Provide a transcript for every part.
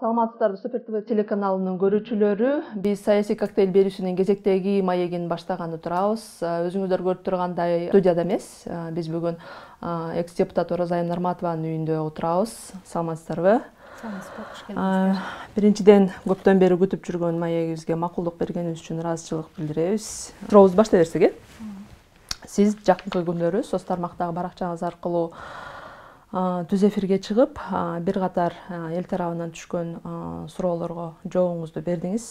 саламатсыздарбы супер тв телеканалынын көрүүчүлөрү биз саясий коктейль берүүсүнүн кезектеги маегин баштаганы турабыз э, өзүңүздөр көрүп тургандай студияда эмес э, биз бүгүн э, экс депутат орозоайым нарматованын үйүндө отурабыз саламатсыздарбы биринчиден көптөн бери күтүп жүргөн маегибизге макулдук бергениңиз үчүн ыраазычылык билдиребиз сурообузду баштай берсек э сиз жакынкы күндөрү соц тармактагы баракчаңыз аркылуу түз эфирге чыгып бир катар эл тарабынан түшкөн суроолорго жообуңузду бердиңиз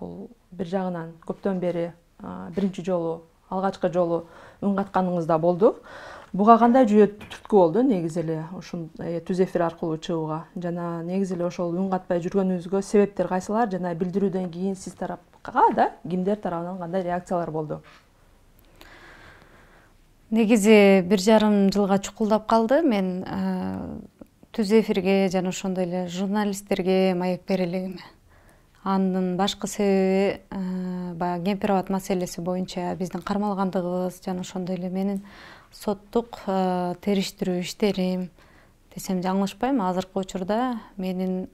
бул бир жагынан көптөн бери биринчи жолу алгачкы жолу үн катканыңызда болду буга кандай жүйө түрткү болду негизи эле ушул э, түз эфир аркылуу чыгууга жана негизи эле ошол үн катпай жүргөнүңүзгө себептер кайсылар жана билдирүүдөн кийин сиз тарапка да кимдер тарабынан кандай реакциялар болду негизи бир жарым жылга чукулдап калды мен э, түз эфирге жана ошондой эле журналисттерге маек бере элегиме анын башкы себеби э, баягы кемпир абад маселеси боюнча биздин кармалгандыгыбыз жана ошондой эле менин соттук э, териштирүү иштерим десем жаңылышпайм азыркы учурда менин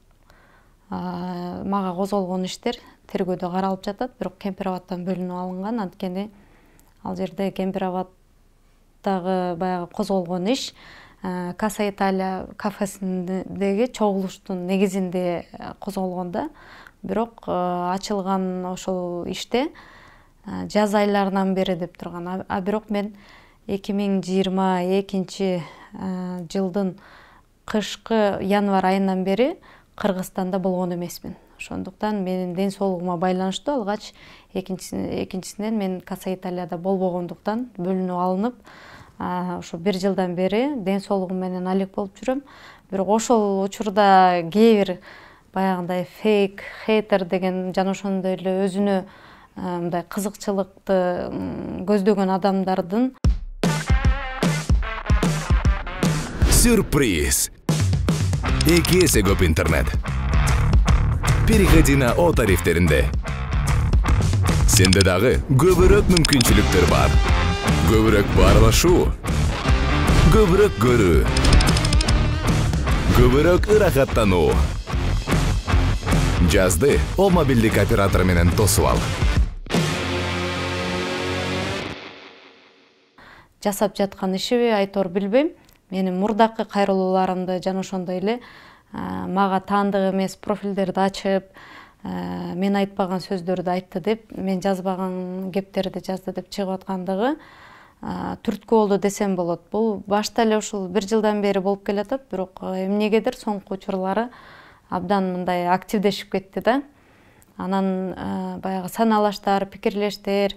мага козголгон иштер тергөөдө каралып жатат бирок кемпир абадтан бөлүнүп алынган анткени ал жерде кемпир абад баяғы баягы козголгон иш каса ә, италия кафесиндеги чогулуштун негизинде козголгон ә, да бирок ә, ачылган ошол иште жаз айларынан бери деп турган а бирок мен эки миң жыйырма экинчи жылдын кышкы январь айынан бери кыргызстанда болгон эмесмин ошондуктан менин ден соолугума байланыштуу алгач экинчисинен мен каса италияда болбогондуктан бөлүнүп алынып ошо бир жылдан бери ден соолугум менен алек болуп жүрөм бирок ошол учурда кээ бир баягындай фейк хейтер деген жана ошондой эле өзүнө э, мындай кызыкчылыкты көздөгөн адамдардын сюрприз эки эсе көп интернет переходи на о тарифтеринде сенде дагы көбүрөөк мүмкүнчүлүктөр бар көбүрөөк баарлашуу көбүрөөк көрүү көбүрөөк ырахаттануу жазды о мобилдик оператору менен тосуп ал жасап жаткан ишиби айтор билбейм менин мурдакы кайрылууларымды жана ошондой эле мага таандык эмес профилдерди ачып мен айтпаган сөздөрдү айтты деп мен жазбаган кептерди жазды деп чыгып аткандыгы түрткү болду десем болот бул башта эле ушул бир жылдан бери болуп кел атат бирок э, эмнегедир соңку учурлары абдан мындай активдешип кетти да анан э, баягы санаалаштар пикирлештер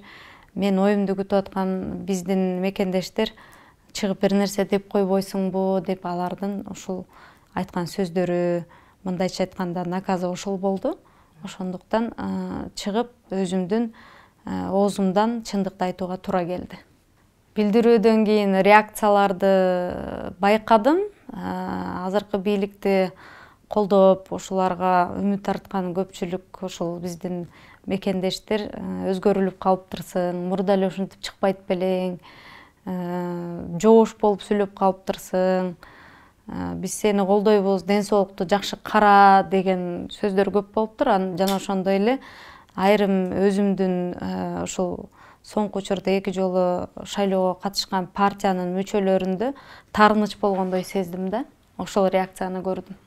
менин оюмду күтүп аткан биздин мекендештер чыгып бир нерсе деп койбойсуңбу деп алардын ушул айткан сөздөрү мындайча айтканда наказы ошол болду ошондуктан э, чыгып өзүмдүн оозумдан чындыкты айтууга туура келди билдирүүдөн кийин реакцияларды байкадым ә, азыркы бийликти колдоп ушуларга үмүт арткан көпчүлүк ушул биздин мекендештер ә, өзгөрүлүп калыптырсың мурда эле ушинтип чыкпайт белең ә, жоош болуп сүйлөп калыптырсың биз сени колдойбуз ден соолукту жакшы кара деген сөздөр көп болуптур жана ошондой эле айрым өзүмдүн ушул соңку учурда эки жолу шайлоого катышкан партиянын мүчөлөрүндө таарыныч болгондой сездим да ошол реакцияны көрдүм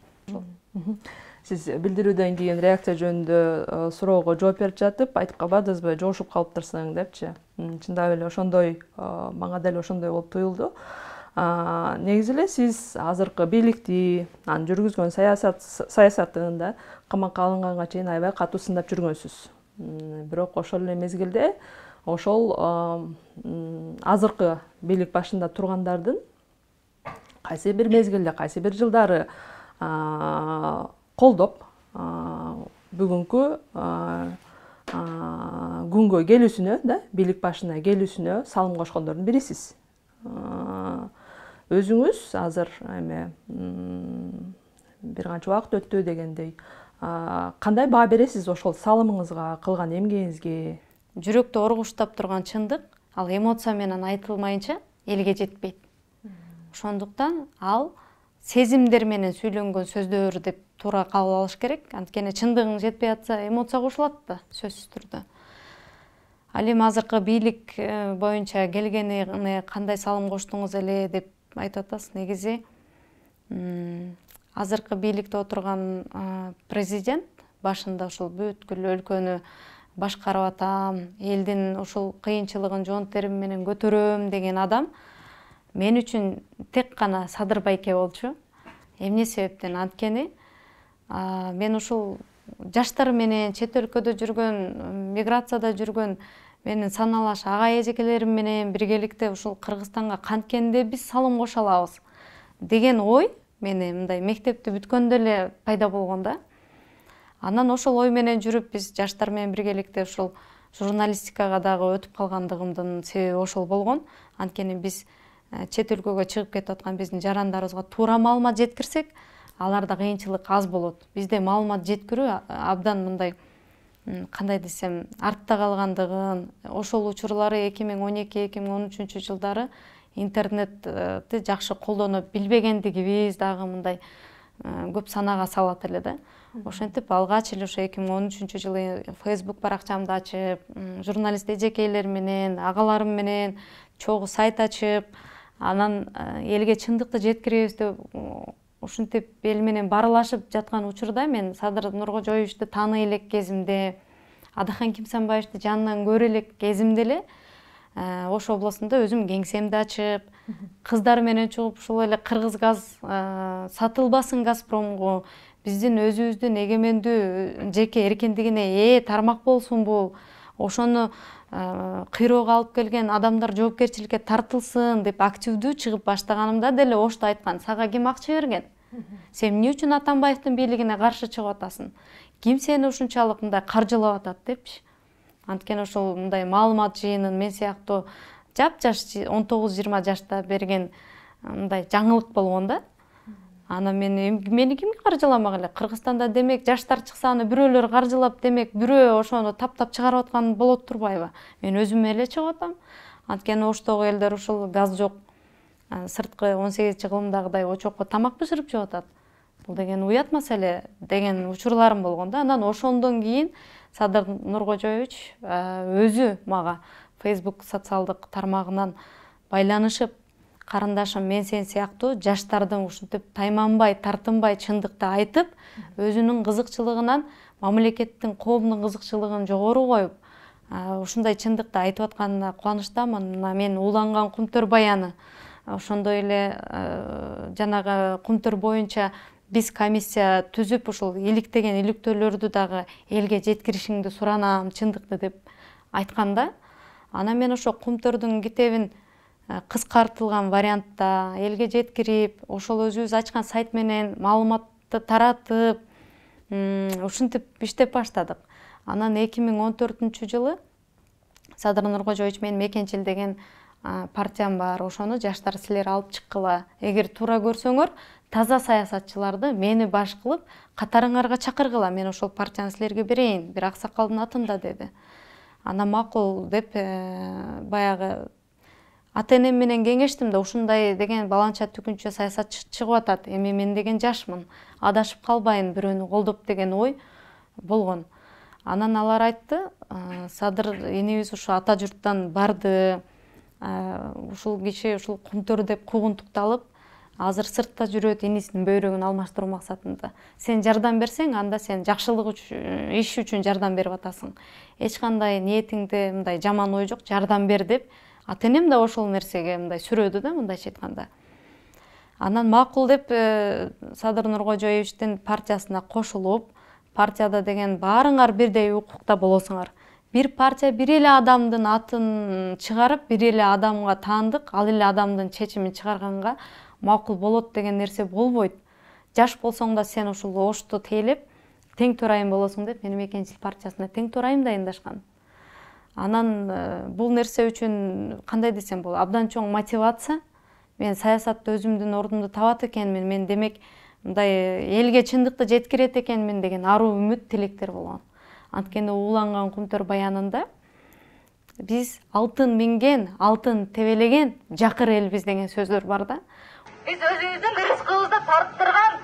сиз билдирүүдөн кийин реакция жөнүндө э, суроого жооп берип жатып айтып калбадыңызбы жоошуп калыптырсың депчи чындап эле ошондой э, мага деле ошондой болуп туюлду негизи эле сиз азыркы бийликти анын жүргүзгөн саясатын да камакка алынганга чейин аябай катуу сындап жүргөнсүз бирок ошол эле мезгилде ошол э, азыркы бийлик башында тургандардын кайсы бир мезгилде кайсы бир жылдары э, колдоп э, бүгүнкү күнгө келүүсүнө да бийлик башына келүүсүнө салым кошкондордун бирисиз өзүңүз азыр эме бир канча убакыт өттү дегендей кандай баа бересиз ошол салымыңызга кылган эмгегиңизге жүрөктү оргуштап турган чындык ал эмоция менен айтылмайынча элге жетпейт ошондуктан ал сезимдер менен сүйлөнгөн сөздөр деп туура кабыл алыш керек анткени чындыгың жетпей атса эмоция кошулат да сөзсүз түрдө ал эми азыркы бийлик э, боюнча келгени кандай салым коштуңуз эле деп айтып атасыз негизи азыркы бийликте отурган э, президент башында ушул бүткүл өлкөнү башкарып атам элдин ушул кыйынчылыгын жоон терим менен көтөрөм деген адам мен үчүн тек гана садыр байке болчу эмне себептен анткени мен ушул жаштар менен чет өлкөдө жүргөн миграцияда жүргөн менин саналаш агай эжекелерим менен биргеликте ушул кыргызстанга канткенде биз салым кошо алабыз деген ой мени мындай мектепти бүткөндө эле пайда болгон да анан ошол ой менен жүрүп биз жаштар менен биргеликте ушул журналистикага дагы өтүп калгандыгымдын себеби ошол болгон анткени биз э, чет өлкөгө чыгып кетип аткан биздин жарандарыбызга туура маалымат жеткирсек аларда кыйынчылык аз болот бизде маалымат жеткирүү абдан мындай кандай десем артта калгандыгын ошол учурлары эки миң он эки эки миң он үчүнчү жылдары интернетти жакшы колдоно билбегендигибиз дагы мындай э, көп санага салат эле да ошентип алгач эле ошо эки миң он үчүнчү жылы фейсбук баракчамды ачып журналист эжекейлер менен агаларым менен чогуу сайт ачып анан э, элге чындыкты жеткиребиз деп ушинтип эл менен баарлашып жаткан учурда мен садыр нуркожоевичти тааный элек кезимде адахан кимсанбаевичти жанынан көрө элек кезимде эле э, ош облусунда өзүм кеңсемди ачып кыздар менен чыгып ушул эле кыргыз газ э, сатылбасын газпромго биздин өзүбүздүн эгемендүү жеке эркиндигине ээ тармак болсун бул ошону э, кыйроого алып келген адамдар жоопкерчиликке тартылсын деп активдүү чыгып баштаганымда деле ошто айткан сага ким акча берген сен эмне үчүн атамбаевдин бийлигине каршы чыгып атасың ким сени ушунчалык мындай каржылап атат депчи анткени ошол мындай маалымат жыйынын мен сыяктуу жапжаш он тогуз жыйырма жашта берген э, мындай жаңылык болгон да анан мен мени ким каржыламак эле кыргызстанда демек жаштар чыкса аны бирөөлөр каржылап демек бирөө ошону таптап чыгарып аткан болот турбайбы мен өзүм эле чыгып атам анткени оштогу элдер ушул газ жок сырткы он сегизинчи кылымдагыдай очокко тамак бышырып жеп атат бул деген уят маселе деген учурларым болгон да анан ошондон кийин садыр нуркожоевич өзү мага фейсбук социалдык тармагынан байланышып карындашым мен сен сыяктуу жаштардын ушинтип тайманбай тартынбай чындыкты айтып өзүнүн кызыкчылыгынан мамлекеттин коомдун кызыкчылыгын жогору коюп ушундай чындыкты айтып атканына кубанычтамын мына мен ууланган кумтөр баяны ошондой эле жанагы кумтөр боюнча биз комиссия түзүп ушул иликтеген иликтөөлөрдү дагы элге жеткиришиңди суранам чындыкты деп айтканда анан мен ошо кумтөрдүн китебин кыскартылган вариантта элге жеткирип ошол өзүбүз ачкан сайт менен маалыматты таратып ушинтип иштеп баштадык анан эки миң он төртүнчү жылы садыр нуркожоевич менин мекенчил деген партиям бар ошону жаштар силер алып чыккыла эгер туура көрсөңөр таза саясатчыларды мени баш кылып катарыңарга чакыргыла мен ошол партияны силерге берейин бир аксакалдын атында деди анан макул деп э, баягы ата энем менен кеңештим да ушундай деген баланча түгүнчө саясат чыгып атат эми мен деген жашмын адашып калбайын бирөөнү колдоп деген ой болгон анан алар айтты «Э, садыр энебиз ушу ата журттан барды э, ушул киши ушул кумтөр деп куугунтукталып азыр сыртта жүрөт инисинин бөйрөгүн алмаштыруу максатында сен жардам берсең анда сен жакшылык иш үчүн жардам берип атасың эч кандай ниетиңде мындай жаман ой жок жардам бер деп ата энем да ошол нерсеге мындай сүрөдү да мындайча айтканда анан макул деп э, садыр нуркожоевичтин партиясына кошулуп партияда деген баарыңар бирдей укукта болосуңар бир партия бир эле адамдын атын чыгарып бир эле адамга таандык ал эле адамдын чечимин чыгарганга макул болот деген нерсе болбойт жаш болсоң да сен ушул ошту тейлеп тең төрайым болосуң деп мени мекенчил партиясына тең төрайым дайындашкан анан э, бул нерсе үчүн кандай десем болот абдан чоң мотивация мен саясатта өзүмдүн ордумду табат экенмин мен демек мындай э, элге чындыкты жеткирет экенмин деген аруу үмүт тилектер болгон анткени ууланган кумтөр баянында биз алтын минген алтын тебелеген жакыр элбиз деген сөздөр бар да биз өзүбүздүн ырыскыбызды тарттырган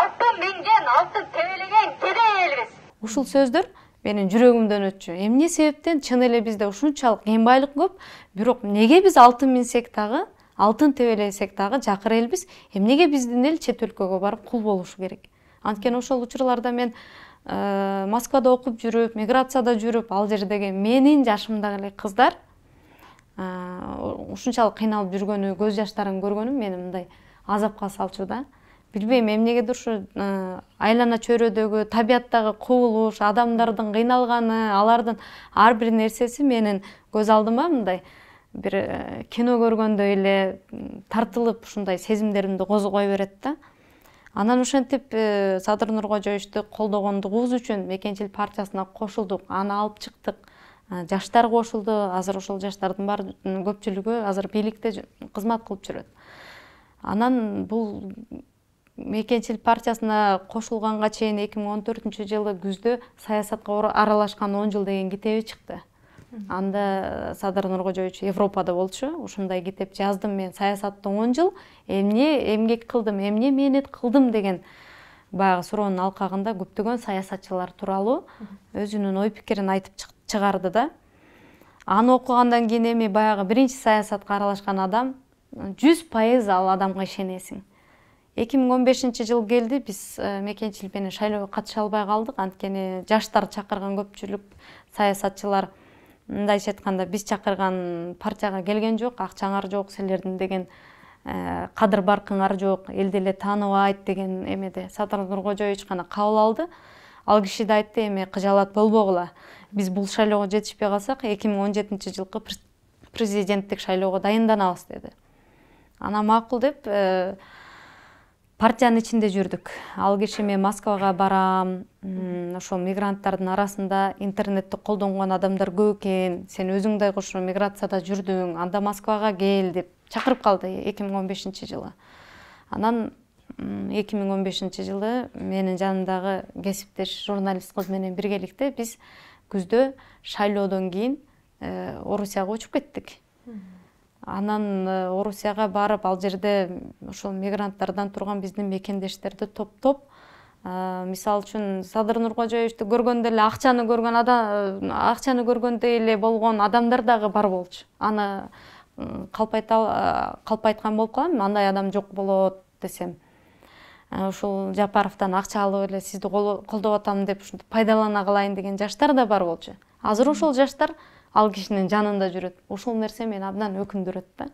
алтын минген алтын тебелеген кедей элбиз ушул сөздөр менин жүрөгүмдөн өтчү эмне себептен чын эле бизде ушунчалык кем байлык көп бирок эмнеге биз алтын минсек дагы алтын тебелесек дагы жакыр элбиз эмнеге биздин эл чет өлкөгө барып кул болушу керек анткени ошол учурларда мен э, москвада окуп жүрүп миграцияда жүрүп ал жердеги менин жашымдагы эле кыздар э, ушунчалык кыйналып жүргөнү көз жаштарын көргөнүм мени мындай азапка салчу да билбейм эмнегедир ушу э, айлана чөйрөдөгү табияттагы кубулуш адамдардын кыйналганы алардын ар бир нерсеси менин көз алдыма мындай бир э, кино көргөндөй эле тартылып ушундай сезимдеримди козгой берет да анан ошентип э, садыр нуркожоевичти колдогондугубуз үчүн мекенчил партиясына кошулдук аны алып чыктык жаштар кошулду азыр ошол жаштардын баары көпчүлүгү азыр бийликте кызмат кылып жүрөт анан бул мекенчил партиясына кошулганга чейин эки миң он төртүнчү жылы күздө саясатка аралашкан он жыл деген китеби чыкты анда садыр нуркожоевич европада болчу ушундай китеп жаздым мен саясатта он жыл эмне эмгек кылдым эмне мээнет кылдым деген баягы суроонун алкагында көптөгөн саясатчылар тууралуу өзүнүн ой пикирин айтып чыгарды да аны окугандан кийин эми баягы биринчи саясатка аралашкан адам жүз пайыз ал адамга ишенесиң эки миң он бешинчи жыл келди биз э, мекенчилик менен шайлоого катыша албай калдык анткени жаштар чакырган көпчүлүк саясатчылар мындайча айтканда биз чакырган партияга келген жок акчаңар жок силердин деген э, кадыр баркыңар жок эл деле тааныбайт деген эмеде садыр нуркожоевич гана кабыл алды ал киши да айтты эми кыжаалат болбогула биз бул шайлоого жетишпей калсак эки миң он жетинчи жылкы президенттик шайлоого дайынданабыз деди анан макул деп э, партияның ішінде жүрдік. ал киши мен москвага барам ошол мигранттардын арасында интернетті колдонгон адамдар көп экен сен өзүң дагы ошо миграцияда жүрдүң анда москвага кел деп чакырып қалды эки миң жылы анан эки миң он бешинчи жылы менин жанымдагы кесиптеш журналист кыз менен биргеликте биз күздө шайлоодон кийин э, орусияга учуп кеттик анан э, орусияга барып ал жерде ошол мигранттардан турган биздин мекендештерди топтоп э, мисалы үчүн садыр нуркожоевичти көргөндө эле акчаны көргөн ада акчаны көргөндөй эле болгон адамдар дагы бар болчу аны кл калп э, айткан болуп калам андай адам жок болот десем ушул жапаровдон акча алып эле сизди колдоп атам деп ушинтип пайдалана калайын деген жаштар да бар болчу азыр ошол жаштар ал кишинин жанында жүрөт ошол нерсе мени абдан өкүндүрөт да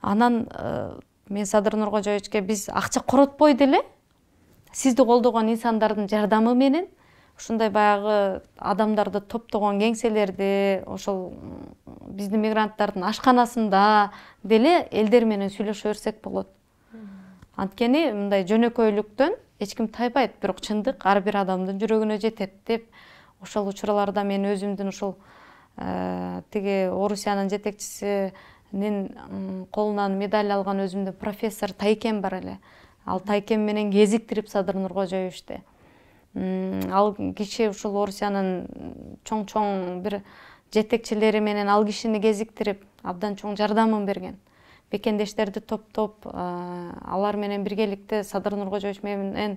анан э, мен садыр нуркожоевичке биз акча коротпой деле сизди колдогон инсандардын жардамы менен ушундай баягы адамдарды топтогон кеңселерди ошол биздин мигранттардын ашканасында деле элдер менен сүйлөшө берсек болот анткени мындай жөнөкөйлүктөн эч ким тайбайт бирок чындык ар бир адамдын жүрөгүнө жетет деп ошол учурларда мен өзүмдүн ушул Э, тиги орусиянын жетекчисинин колунан медаль алган өзүмдүн профессор тайкем бар эле ал тайкем менен кезиктирип садыр нуркожоевичти ал киши ушул орусиянын чоң чоң бир жетекчилери менен ал кишини кезиктирип абдан чоң жардамын берген мекендештерди топтоп э, алар менен биргеликте садыр нуркожоевич менен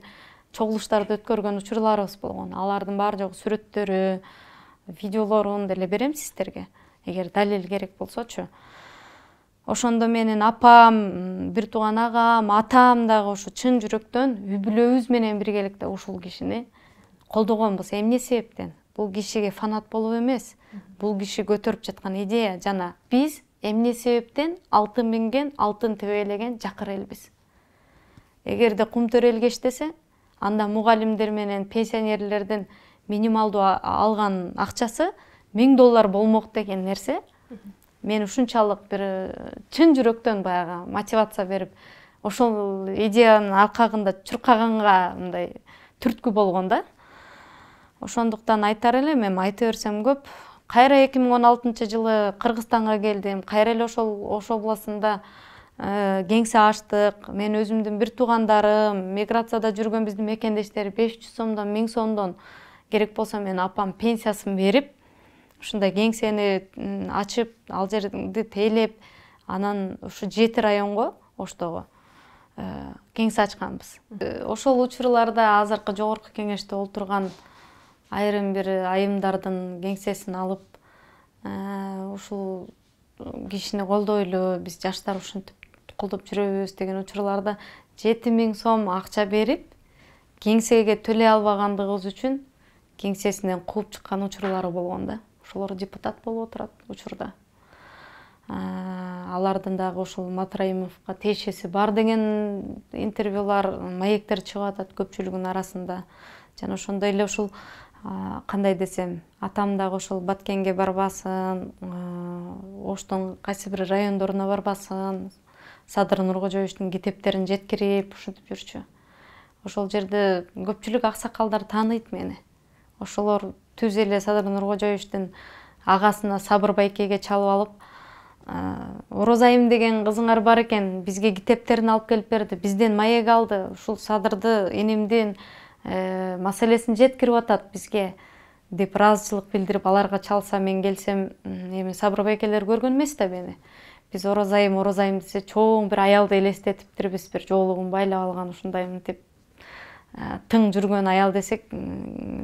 чогулуштарды өткөргөн учурларыбыз болгон алардын баар жогу сүрөттөрү видеолорун деле берем сиздерге эгер далил керек болсочу ошондо менин апам бир тууган агам атам дагы ушу чын жүрөктөн үй бүлөбүз менен биргеликте ушул кишини колдогонбуз эмне себептен бул кишиге фанат болуп эмес бул киши көтөрүп жаткан идея жана биз эмне себептен алтын минген алтын тебелеген жакыр элбиз эгерде кум кумтөр элге иштесе анда мугалимдер менен пенсионерлердин минималдуу алган акчасы миң доллар болмок деген нерсе мен ушунчалык бир чын жүрөктөн баягы мотивация берип ошол идеянын алкагында чуркаганга мындай түрткү болгон да ошондуктан айтар элем эми айта берсем көп кайра эки миң он алтынчы жылы кыргызстанга келдим кайра эле ошол ош областында э, кеңсе ачтык менин өзүмдүн бир туугандарым миграцияда жүргөн биздин мекендештер беш жүз сомдон миң сомдон керек болсо мен апам пенсиясын берип ушундай кеңсени ачып ал жерди тейлеп анан ушу жети районго оштогу э, кеңсе ачканбыз э, ошол учурларда азыркы жогорку кеңеште олтурган айрым бир айымдардын кеңсесин алып э, ушул кишини колдойлу биз жаштар ушинтип колдоп жүрөбүз деген учурларда жети миң сом акча берип кеңсеге төлөй албагандыгыбыз үчүн кеңсесинен кууп чыккан учурлары болгон да ошолор депутат болуп отурат учурда алардын дагы ушул матраимовго тиешеси бар деген интервьюлар маектер чыгып атат көпчүлүгүнүн арасында жана ошондой эле ушул кандай десем атам дагы ошол баткенге барбасын оштун кайсы бир райондоруна барбасын садыр нуркожоевичтин китептерин жеткирип ушинтип жүрчү ошол жерде көпчүлүк аксакалдар тааныйт мени ошолор түз эле садыр нуркожоевичтин агасына сабыр байкеге чалып алып орозайым э, деген кызыңар бар экен бизге китептерин алып келип берди бизден маек алды ушул садырды энемдин э, маселесин жеткирип атат бизге деп ыраазычылык билдирип аларга чалса мен келсем эми байкелер көргөн эмес да мени биз орозайым орозайым десе чоң бир аялды элестетиптирбиз бир жоолугун байлап алган ушундаймын деп тың жүргөн аял десек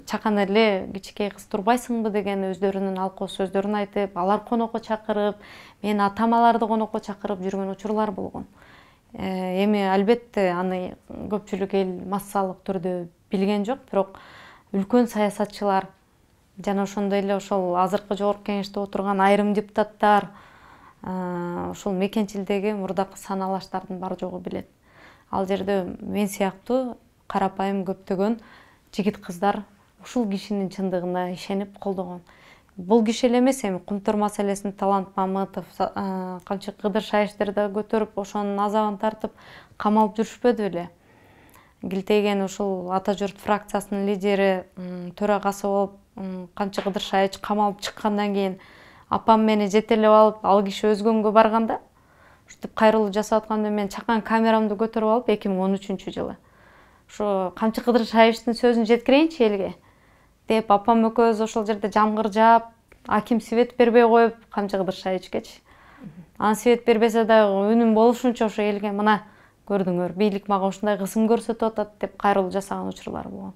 чакан эле кичинекей кыз турбайсыңбы деген өздөрүнүн алкоо сөздөрүн айтып алар конокко чакырып мен атам аларды конокко чакырып жүргөн учурлар болгон э, эми албетте аны көпчүлүк эл массалык түрдө билген жок бирок үлкөн саясатчылар жана ошондой эле ошол азыркы жогорку кеңеште отурган айрым депутаттар ушул мекенчилдеги мурдакы саналаштардын бар жогу билет ал жерде мен сыяктуу карапайым көптөгөн жигит кыздар ушул кишинин чындыгына ишенип колдогон бул киши эле эмес эми кумтур маселесин талант мамытов кыдыр кыдыршаевичтер даг көтөрүп ошонун азабын тартып камалып жүрүшпөдү беле килтейген ушул ата журт фракциясынын лидери төрагасы болуп камчы кыдыршаевич камалып чыккандан кийин апам мени жетелеп алып ал киши өзгөнгө барганда ушинтип кайрылуу жасап атканда мен чакан камерамды көтөрүп алып эки миң он үчүнчү жылы ушу камчы кыдыр шаевичтин сөзүн жеткирейинчи элге деп апам экөөбүз ошол жерде жамгыр жаап аким свет бербей коюп камчы кыдыр шаевичкечи анан свет бербесе дагы үнүм болушунча ошо элге мына көрдүңөр бийлик мага ушундай кысым көрсөтүп атат деп кайрылуу жасаган учурлар болгон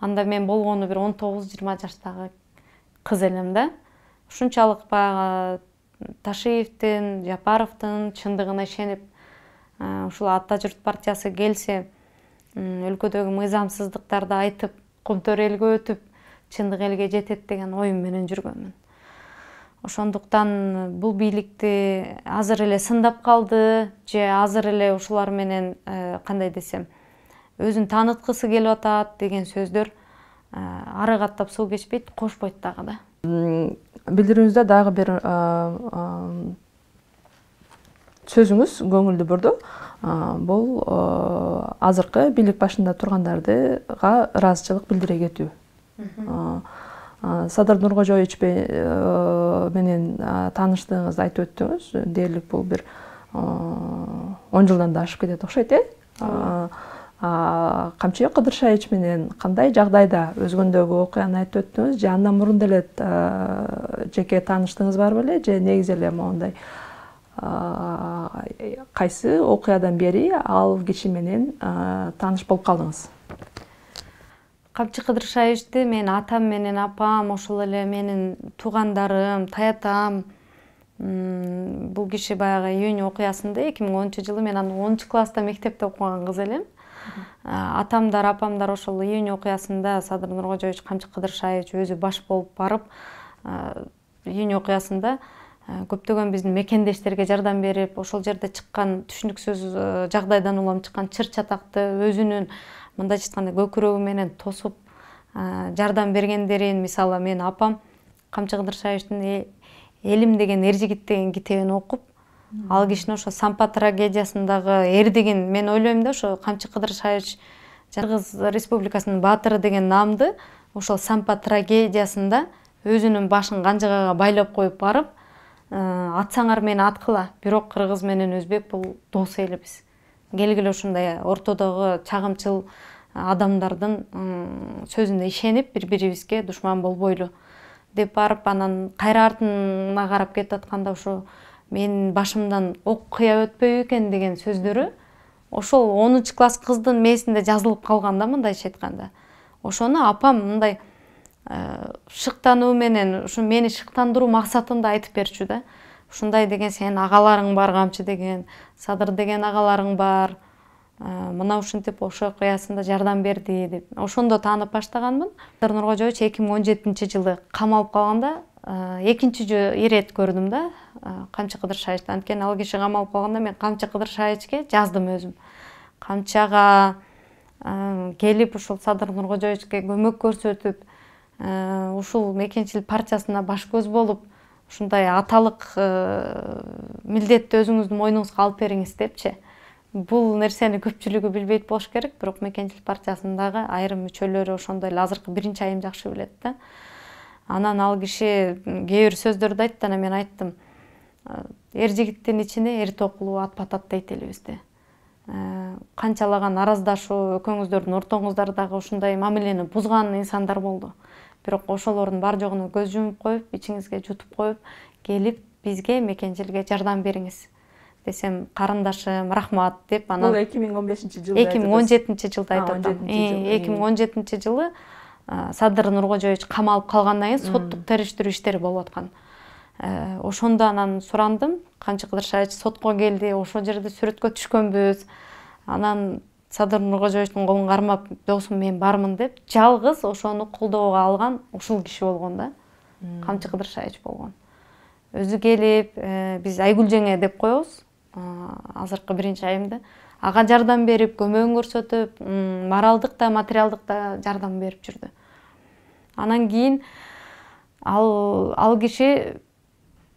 анда мен болгону бир он тогуз жыйырма жаштагы кыз элем да ушунчалык баягы ташиевдин жапаровдун чындыгына ишенип э, ушул ата журт партиясы келсе өлкөдөгү мыйзамсыздыктарды айтып кумтөр элге өтүп чындык элге жетет деген оюм менен жүргөнмүн ошондуктан э, бул бийликти азыр эле сындап калды же азыр эле ушулар менен э, кандай десем өзүн тааныткысы келип атат деген сөздөр э, ары каттап суу кечпейт кошпойт дагы да билдирүүбүздө дагы бир сөзүңүз көңүлдү бурду бул азыркы бийлик башында тургандарга ыраазычылык билдире кетүү садыр нуркожоевич менен тааныштыгыңызды айтып өттүңүз дээрлик бул бир он жылдан да ашып кетет окшойт э камчыбек кыдыршаевич менен кандай жагдайда өзгөндөгү окуяны айтып өттүңүз же андан мурун деле жеке тааныштыгыңыз бар беле же негизи эле моундай кайсы окуядан бери ал киши менен тааныш болуп калдыңыз капчы кыдыршаевичти мен атам менен апам ошол эле менин туугандарым таятам бул киши баягы июнь окуясында эки миң онунчу жылы мен анан онунчу класста мектепте окуган кыз элем атамдар апамдар ошол июнь окуясында садыр нуркожоевич камчы кыдыршаевич өзү баш болуп барып июнь окуясында Э, көптөгөн биздин мекендештерге жардам берип ошол жерде чыккан түшүнүксүз э, жагдайдан улам чыккан чыр чатакты өзүнүн мындайча айтканда көкүрөгү менен тосуп э, жардам бергендерин мисалы менин апам камчы кыдыршаевичтин элим деген эр жигит деген китебин окуп ал кишинин ошо сампа трагедиясындагы эрдигин мен ойлойм да ошо камчы кыдыршаевич кыргыз республикасынын баатыры деген наамды ошол сампа трагедиясында өзүнүн башын канжыгага байлап коюп барып Э, атсаңар мени аткыла бирок кыргыз менен өзбек бул дос элбиз келгиле ушундай ортодогу чагымчыл адамдардын сөзүнө ишенип бири бирибизге душман болбойлу деп барып анан кайра артына карап кетип атканда ушу менин башымдан ок кыя өтпөйбү экен деген сөздөрү ошол онунчу класс кыздын мээсинде жазылып калган да мындайча айтканда ошону апам мындай Э, шыктануу менен ушу мени шыктандыруу максатында айтып берчү да ушундай деген сенин агаларың бар камчы деген садыр деген агаларың бар э, мына ушинтип ошо окуясында жардам берди деп ошондо таанып баштаганмын садыр нуркожоевич эки миң он жетинчи жылы камалып калганда э, экинчи ирет көрдүм да камчы кыдыршаевичти анткени ал киши камалып калганда мен камчы кыдыршаевичке жаздым өзүм камчыга келип ушул садыр нуркожоевичке көмөк көрсөтүп Э, ушул мекенчил партиясына баш көз болуп ушундай аталык э, милдетти өзүңүздүн мойнуңузга алып бериңиз депчи бул нерсени көпчүлүгү билбейт болуш керек бирок мекенчил партиясынын дагы айрым мүчөлөрү ошондой эле азыркы биринчи айым жакшы билет да анан ал киши кээ бир сөздөрдү айтты анан мен айттым э, эр жигиттин ичине эр токулуу ат батат дейт элибизде канчалаган араздашуу экөөңүздөрдүн ортоңуздар дагы ушундай мамилени бузган инсандар болду бирок ошолордун бар жогуна көз жумуп коюп ичиңизге жутуп коюп келип бизге мекенжелге жардам бериңиз десем карындашым рахмат деп анан бул эки миң он бешинчи жылы эки миң он жетинчи жылды айтып атам э, эки миң он жетинчи жылы садыр нуркожоевич камалып калгандан кийин соттук териштирүү иштери болуп аткан э, ошондо анан сурандым канча кыдыршаевич сотко келди ошол жерде сүрөткө түшкөнбүз анан садыр нуркожоевичтин колун кармап досум мен бармын деп жалгыз ошону колдоого алган ушул киши болгон да камчы кыдыршаевич болгон өзү келип э, биз айгүл жеңе деп коебуз азыркы биринчи айымды ага жардам берип көмөгүн көрсөтүп моралдык да материалдык да жардам берип жүрдү анан кийин ал ал киши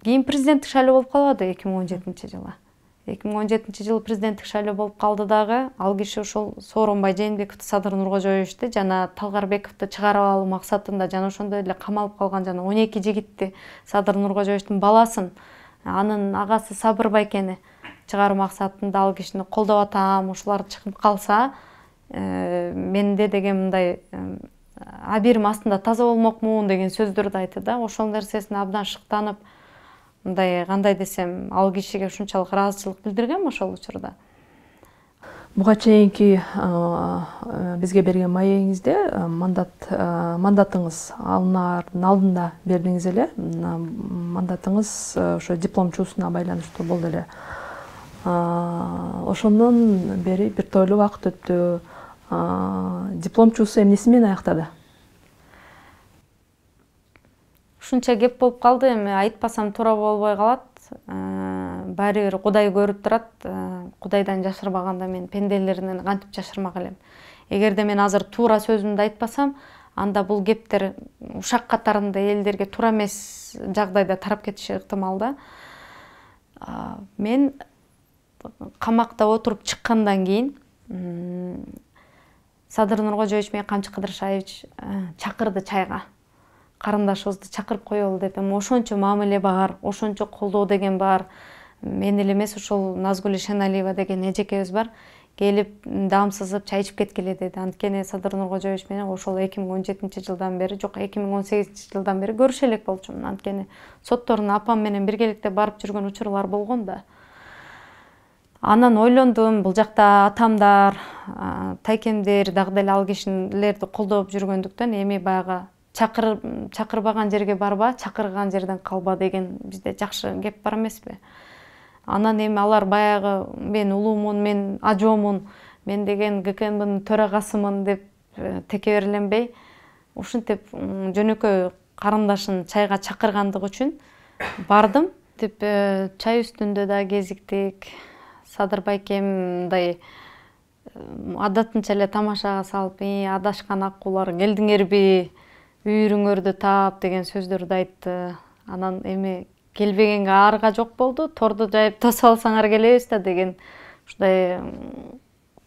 кийин президенттик шайлоо болуп калбады эки миң он жетинчи жылы эки миң он жетинчи жылы президенттик шайлоо болуп калды дагы ал киши ушул сооронбай жээнбековду садыр нуркожоевичти жана талгарбековду чыгарып алуу максатында жана ошондой эле камалып калган жана он эки жигитти садыр нуркожоевичтин баласын анын агасы сабыр байкени чыгаруу максатында ал кишини колдоп атам ушулар чыгып калса э, менде деген мындай э, абийрим астында таза болмокмун деген сөздөрдү айтты да ошол нерсесине абдан шыктанып мындай кандай десем ал кишиге ушунчалык ыраазычылык билдиргем ошол учурда буга чейинки э, бизге берген маегиңизде э, мандат э, мандатыңыз алынаардын алдында бердиңиз эле мандатыңыз ошо диплом чуусуна байланыштуу болду эле ошондон бери бир тойлуу убакыт өттү диплом чуусу эмнеси менен аяктады ушунча кеп болуп калды эми айтпасам туура болбой калат э, баары бир кудай көрүп турат э, кудайдан жашырбаганда мен пенделеринен кантип жашырмак элем эгерде мен азыр туура сөзүмдү айтпасам анда бул кептер ушак катарында элдерге туура эмес жагдайда тарап кетиши ыктымал да мен камакта отуруп чыккандан кийин садыр нуркожоевич менен камчы кыдыршаевич э, чакырды чайга карындашыбызды чакырып коелу деп эми ошончо мамиле бар ошончо колдоо деген бар мен эле эмес ушул назгүл ишеналиева деген эжекебиз бар келип дам сызып чай ичип кеткиле деди анткени садыр нуркожоевич менен ошол эки миң он жетинчи жылдан бери жок эки миң он сегизинчи жылдан бери көрүшө элек болчумун анткени сотторуна апам менен биргеликте барып жүргөн учурлар болгон да анан ойлондум бул жакта атамдар тайкемдер дагы деле ал кишилерди колдоп жүргөндүктөн эми баягы чакыр чакырбаган жерге барба чакырган жерден калба деген бизде жакшы кеп бар эмеспи анан эми алар баягы мен улуумун мен ажомун мен деген гкнбнын төрагасымын деп э, текеберленбей ушинтип жөнөкөй карындашын чайга чакыргандыгы үчүн бардым тип э, чай үстүндө да кезиктик садыр байкем мындай э, адатынча эле тамашага салып и адашкан аккулар келдиңерби үйүрүңөрдү таап деген сөздөрдү айтты анан эми келбегенге арга жок болду торду жайып тосуп алсаңар келебиз да деген ушундай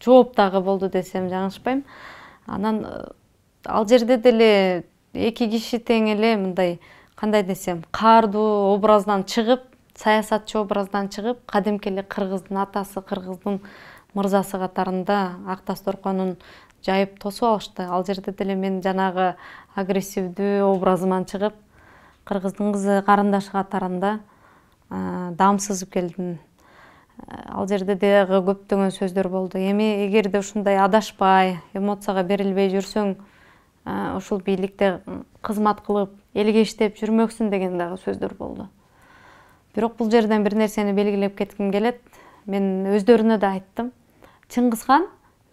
жооп дагы болду десем жаңылышпайм анан э, ал жерде деле эки киши тең эле мындай кандай десем каардуу образдан чыгып саясатчы образдан чыгып кадимки эле кыргыздын атасы кыргыздын мырзасы катарында ак дасторконун жайып тосуп алышты ал жерде деле мен жанагы агрессивдүү образыман чыгып кыргыздын кызы қарындашыға катарында дамсызып келдим ал жерде дагы көптөгөн сөздөр болду эми эгерде ушундай адашпай эмоцияга берилбей жүрсөң ушул бийликте кызмат кылып элге иштеп жүрмөксүң деген дагы сөздөр болду бирок бул жерден бир нерсени белгилеп кетким келет мен өздөрүнө да айттым чыңгызхан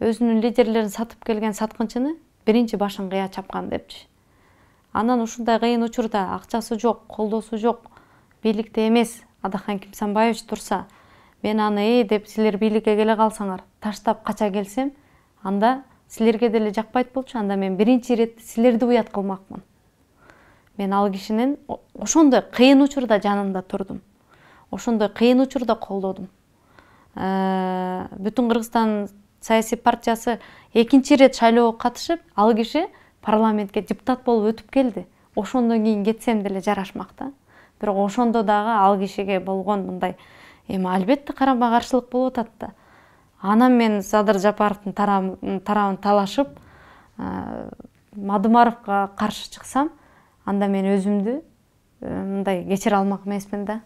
өзүнүн лидерлерин сатып келген саткынчыны биринчи башын кыя чапкан депчи анан ушундай кыйын учурда акчасы жок колдоосу жок бийликте эмес адахан кимсанбаевич турса мен аны и деп силер бийликке келе калсаңар таштап кача келсем анда силерге деле жакпайт болчу анда мен биринчи ирет силерди уят кылмакмын мен ал кишинин ошондой кыйын учурда жанында турдум ошондой кыйын учурда колдодум э, бүтүн кыргызстан саясий партиясы экинчи ирет шайлоого катышып ал киши парламентке депутат болып өтіп келді ошондон кийин кетсем деле жарашмак да бирок ошондо дагы ал кишиге болгон мындай эми албетте карама каршылык болуп атат да анан мен садыр жапаровдун тарабын талашып э, мадумаровго каршы чыксам анда мен өзүмдү э, мындай кечире алмак эмесмин да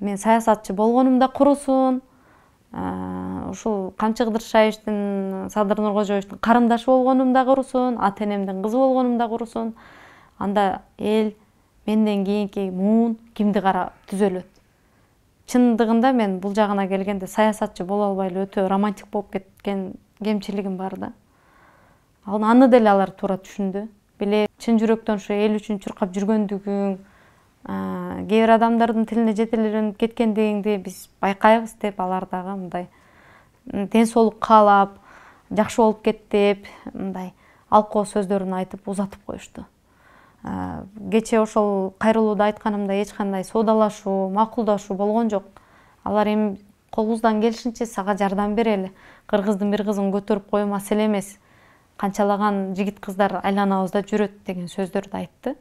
мен саясатчы болгонум да курусун Э, ушул камчы кыдыршаевичтин садыр нуркожоевичтин карындашы болгонум дагы курусун ата энемдин кызы болгонум дагы курусун анда эл менден кийинки муун кимди карап түзөлөт чындыгында мен бул жагына келгенде саясатчы боло албай эле өтө романтик болуп кеткен кемчилигим бар да аны деле алар туура түшүндү биле чын жүрөктөн ушу эл үчүн чуркап жүргөндүгүң кээ бир адамдардын тилине эле үйрөнүп кеткендигиңди биз байкайбыз деп алар дагы мындай ден соолук каалап жакшы болуп кет деп мындай алкоо сөздөрүн айтып узатып коюшту кечээ ошол кайрылууда айтканымдай эч кандай соодалашуу макулдашуу болгон жок алар эми колубуздан келишинче сага жардам берели кыргыздын бир кызын көтөрүп коюу маселе эмес канчалаган жигит кыздар айланабызда жүрөт деген сөздөрдү айтты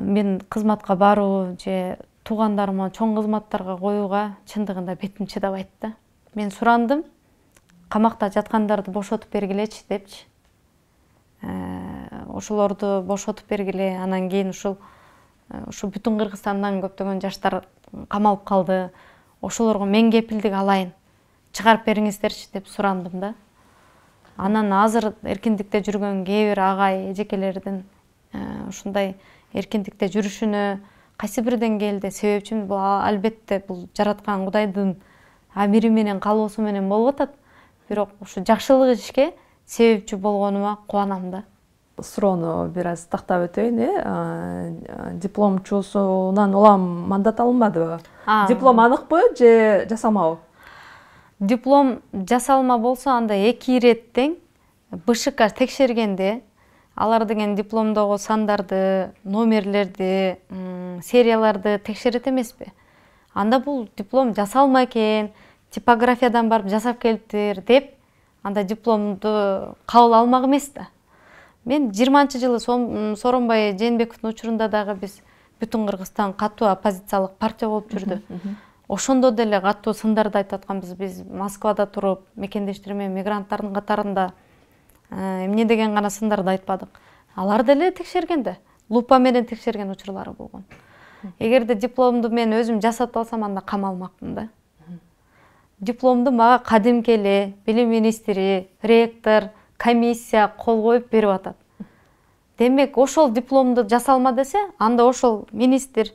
мен кызматка баруу же туугандарыма чоң кызматтарга коюуга чындыгында бетим чыдабайт да мен сурандым камакта жаткандарды бошотуп бергилечи депчи э, ошолорду бошотуп бергиле анан кийин ушул э, ушу бүтүн кыргызстандан көптөгөн жаштар камалып калды ошолорго мен кепилдик алайын чыгарып бериңиздерчи деп сурандым да анан азыр эркиндикте жүргөн кээ бир агай эжекелердин э, ушундай эркиндикте жүрүшүнө кайсы бир деңгээлде себепчи бул албетте бул жараткан кудайдын амири менен каалоосу менен болуп атат бирок ушу жакшылык ишке себепчи болгонума кубанам да суроону бир аз тактап өтөйүн э дипломчусунан улам мандат алынбадыбы диплом аныкпы же жасалмабы диплом жасалма болсо анда эки ирет тең бшк текшергенде алар деген дипломдогу сандарды номерлерди серияларды текшерет эмеспи анда бул диплом жасалма экен типографиядан барып жасап келиптир деп анда дипломду кабыл алмак эмес да мен жыйырманчы жылы сооронбай жээнбековдун учурунда дагы биз бүтүн кыргызстан катуу оппозициялык партия болуп жүрдү ошондо деле катуу сындарды айтып атканбыз биз москвада туруп менен мигранттардын катарында Э, эмне деген гана сындарды айтпадык алар деле текшерген да лупа менен текшерген учурлары болгон эгерде дипломду мен өзүм жасатып алсам анда камалмакмын да дипломду мага кадимки эле билим министри ректор комиссия кол коюп берип атат демек ошол дипломду жасалма десе анда ошол министр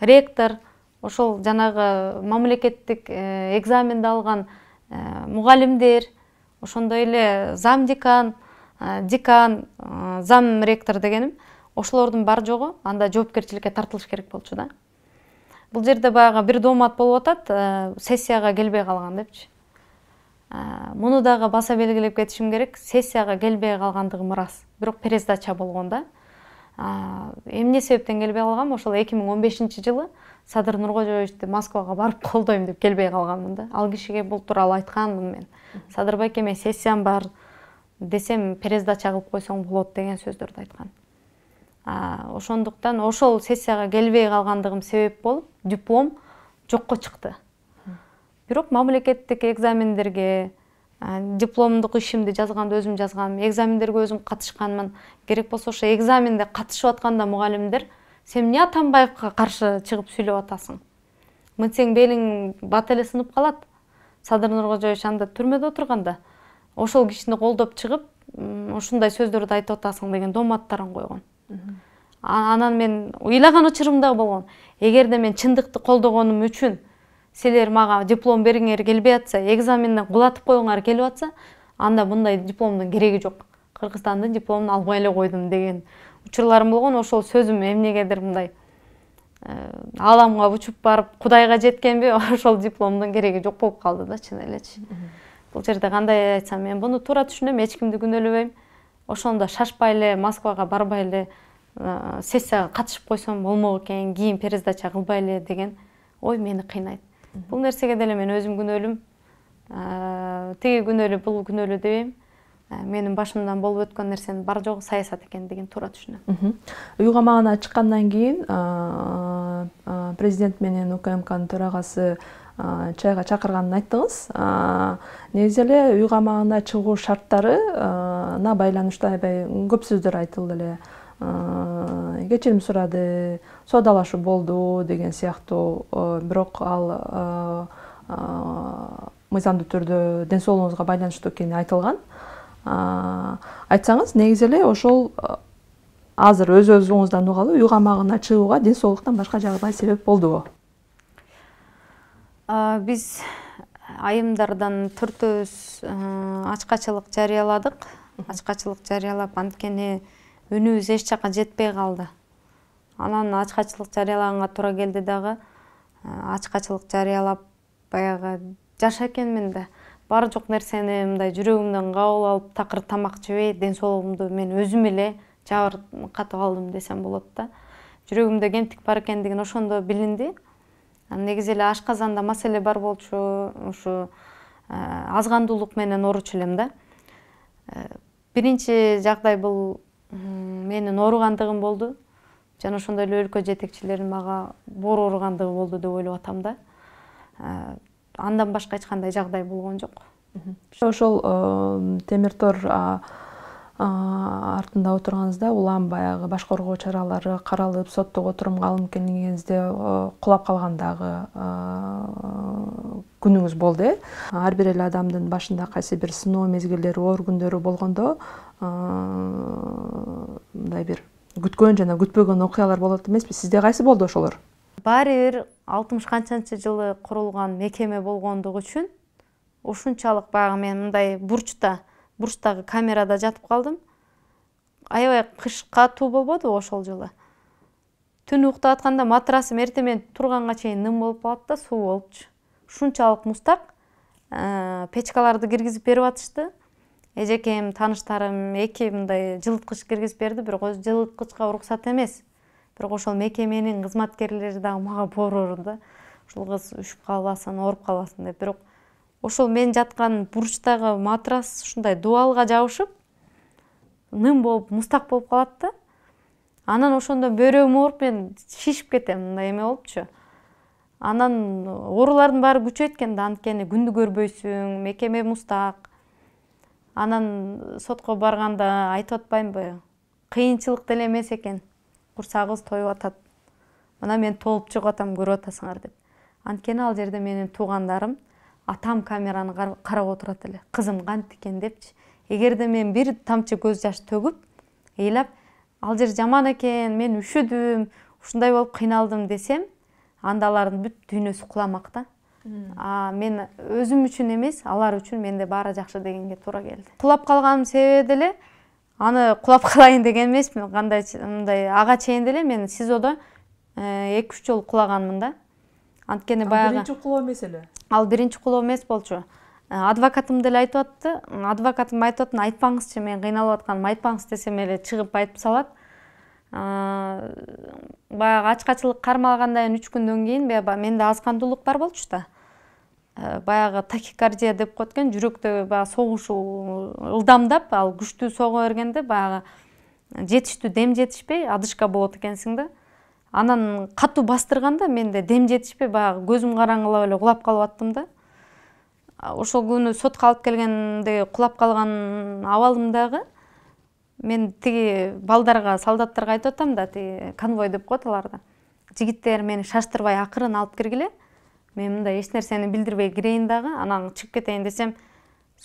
ректор ошол жанагы мамлекеттик э, экзаменди алган э, мугалимдер ошондой эле зам декан э, декан э, зам ректор дегеним ошолордун бар жогу анда жоопкерчиликке тартылыш керек болчу да бул жерде баягы бир доомат болуп атат э, сессияга келбей калган депчи муну дагы баса белгилеп кетишим керек сессияга келбей калгандыгым ырас бирок пересдача болгон да эмне себептен келбей калгам ошол эки миң он бешинчи жылы садыр нуркожоевичти москвага барып колдойм деп келбей калганмын да ал кишиге бул тууралуу айтканмын мен садыр байке менин сессиям бар десем пересдача кылып койсоң болот деген сөздөрдү айткан ошондуктан ошол сессияга келбей калгандыгым себеп болуп диплом жокко чыкты бирок мамлекеттик экзамендерге дипломдук ишимди жазганды өзүм жазгам экзамендерге өзүм катышканмын керек болсо ошо экзаменде катышып атканда мугалимдер сен эмне атамбаевқа каршы чыгып сүйлөп атасың мытсең белиң бат эле сынып калат садыр нуркожоевич анда түрмөдө отырғанда. ошол кишини колдоп чыгып ушундай сөздөрдү айтып атасың деген дооматтарын койгон анан мен ыйлаган учурум да болгон эгерде мен чындыкты колдогонум үчүн силер мага диплом бергиңер келбей атса экзаменден кулатып койгуңар келип атса анда мындай дипломдун кереги жок кыргызстандын дипломун албай эле койдум деген учурларым болгон ошол сөзүм эмнегедир мындай ааламга э, учуп барып кудайга жеткенби ошол дипломдун кереги жок болуп калды да чын элечи бул жерде кандай айтсам мен буну туура түшүнөм эч кимди күнөөлөбөйм ошондо шашпай эле москвага барбай эле сессияга катышып койсом болмок экен кийин пересдача кылбай эле деген ой мени кыйнайт бул нерсеге деле мен өзүм күнөөлүм э, тиги күнөөлүү бул күнөөлүү дебейм Э, менин башымдан болуп өткөн нерсенин бар жогу саясат экендигин туура түшүнөм үй камагына чыккандан кийин президент менен укмкнын төрагасы чайга чакырганын айттыңыз негизи эле үй камагына чыгуу шарттарына байланыштуу аябай көп сөздөр айтылды эле кечирим сурады соодалашуу болду деген сыяктуу бирок ал мыйзамдуу түрдө ден соолугуңузга байланыштуу экени айтылган айтсаңыз негизи эле ошол азыр өз өзүңүздөн угалы үй камагына чыгууга ден соолуктан башка жагдай себеп болдубу биз айымдардан төртөөбүз ачкачылык жарыяладык ачкачылык жарыялап анткени үнүбүз эч жака жетпей калды анан ачкачылык жарыялаганга туура келди дагы ачкачылык жарыялап баягы жаш экенмин да бар жок нерсени мындай жүрөгүмдөн кабыл алып такыр тамак жебей ден соолугумду мен өзүм эле жабыр катып алдым десем болот да жүрөгүмдө кемтик бар экендигин ошондо билинди негизи эле ашказанда маселе бар болчу ушу э, азгандуулук менен ооруч элем да э, биринчи жагдай бул менин ооругандыгым болду жана ошондой эле өлкө жетекчилеринин мага боор ооругандыгы болду деп ойлоп атам да э, андан башка эч кандай жагдай болгон жок ошол э, темир тор артында отурганыңызда улам баягы баш коргоо чаралары каралып соттук отурумга алынып келгениңизде э, кулап калган дагы э, күнүңүз болду э ар бир эле адамдын башында кайсы бир сыноо мезгилдери оор күндөрү болгондо мындай бир күткөн жана күтпөгөн окуялар болот эмеспи сизде кайсы болду ошолор баары бир алтымыш канчанчы жылы курулган мекеме болгондугу үчүн ушунчалык баягы мен мындай бурчта бурчтагы камерада жатып калдым аябай кыш катуу болбодубу ошол жылы түнү уктап атканда матрасым эртең менен турганга чейин ным болуп калат да суу болупчу ушунчалык муздак э, печкаларды киргизип берип атышты эжекем тааныштарым эки мындай жылыткыч киргизип берди бирок өзү жылыткычка уруксат эмес бирок ошол мекеменин кызматкерлери дагы мага боору ооруду да ушул кыз үшүп калбасын ооруп калбасын деп бирок ошол мен жаткан бурчтагы матрас ушундай дубалга жабышып ным болуп муздак болуп калат да анан ошондо бөйрөгүм ооруп мен шишип кетем мындай эме болупчу анан оорулардын баары күчөйт экен да анткени күндү көрбөйсүң мекеме муздак анан сотко барганда айтып атпаймынбы кыйынчылык деле эмес экен құрсағыз тойып атады, мына мен толып шығып атам көріп атасыңар деп анткени ал жерде менің туғандарым, атам камераны карап отурат эле кызым екен экен егер де мен бір тамчы көз жаш төгіп, ыйлап ал жер жаман екен, мен үшідім ушундай болуп кыйналдым десем анда бүт дүйнөсү куламак да мен өзүм үчүн эмес алар үчүн менде баары жакшы дегенге туура келди кулап калганымдын себеби деле аны құлап қалайын деген емеспін қандай мындай аға чейін э, деле э, мен сизодо эки үч жолу кулаганмын да анткени баягы биринчи кулоо эмес эле ал биринчи кулоо эмес болчу адвокатым деле айтып атты адвокатым айтып атты айтпаңызчы мен кыйналып атканым айтпаңыз десем эле чыгып айтып салат э, баягы ачкачылык кармалгандан үч күндөн кийин менде кандуулук бар болчу да Э, баягы тахикардия деп коет экен жүрөктө баягы согушу ылдамдап ал күчтүү сого бергенде баягы жетиштүү дем жетишпей одышка болот экенсиң да анан катуу бастырганда менде дем жетишпей баягы көзүм караңгылап эле кулап калып аттым да ошол күнү сотко алып келгенде кулап калган абалымдагы мен тиги балдарга солдаттарга айтып атам да тиги конвой деп коет аларды жигиттер мени шаштырбай акырын алып киргиле мен мындай эч нерсени билдирбей кирейин дагы анан чыгып кетейин десем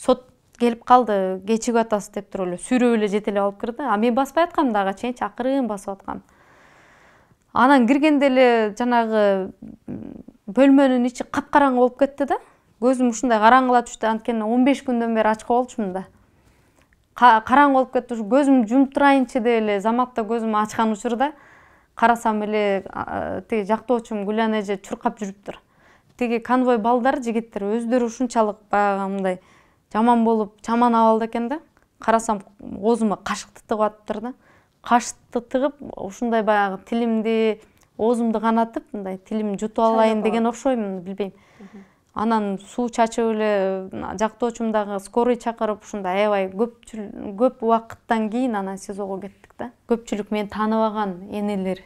сот келип калды кечигип атасыз деп туруп эле сүйрөп эле жетелеп алып кирди а мен баспай аткам чейинчи акырын басып аткам анан киргенде эле жанагы бөлмөнүн ичи капкараңгы болуп кетти да көзүм ушундай караңгыла түштү анткени он беш күндөн бери ачка болчумун да караңгы болуп кетти ушу көзүмдү жумуп турайынчы деп эле заматта көзүмдү ачкан учурда карасам эле тиги жактоочум гүлана эже чуркап жүрүптүр тиги конвой балдар жигиттер өздөрү ушунчалык баягы мындай жаман болуп жаман абалда экен да карасам оозума кашыкты тыгып атыптыр да кашыкты тыгып ушундай баягы тилимди оозумду канатып мындай тилимди жутуп алайын деген окшоймун билбейм анан суу чачып эле жактоочум дагы скорый чакырып ушундай аябай көп убакыттан кийин анан сизого кеттик да көпчүлүк мени тааныбаган энелер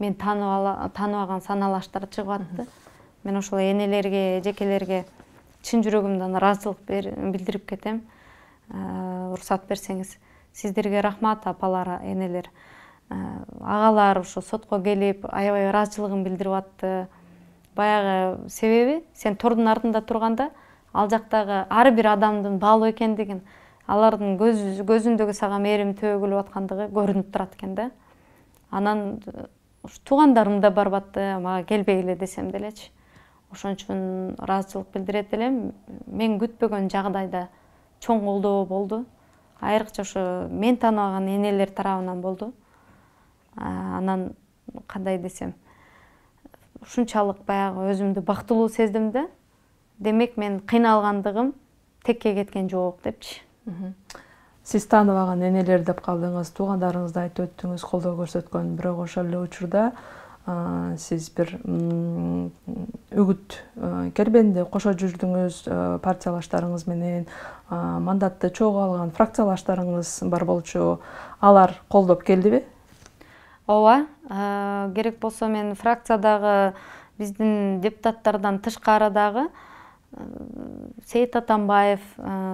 мени тааныбаган саналаштар чыгып атты мен ошол энелерге жекелерге чын жүрөгүмдөн ыраазычылык билдирип кетем э, уруксат берсеңиз сиздерге рахмат апалар энелер э, агалар ушу сотко келип аябай ыраазычылыгын билдирип атты баягы себеби сен тордун артында турганда ал жактагы ар бир адамдын баалуу экендигин алардын көзүндөгү сага мээрим төгүлүп аткандыгы көрүнүп турат экен да анан э, ушу туугандарым да барып атты мага келбегиле десем делечи ошон үчүн ыраазычылык билдирет элем мен күтпөгөн жагдайда чоң колдоо болду айрыкча ошо мен тааныбаган энелер тарабынан болду анан кандай десем ушунчалык баягы өзүмдү бактылуу сездим да демек мен кыйналгандыгым текке кеткен жок депчи сиз тааныбаган энелер деп калдыңыз туугандарыңызды айтып өттүңүз колдоо көрсөткөн бирок ошол эле учурда сиз бир үгүт кербенди кошо жүрдүңүз партиялаштарыңыз менен мандатты чогуу алган фракциялаштарыңыз бар болчу алар колдоп келдиби ооба керек болсо мен фракциядагы биздин депутаттардан тышкары дагы э, сейит атамбаев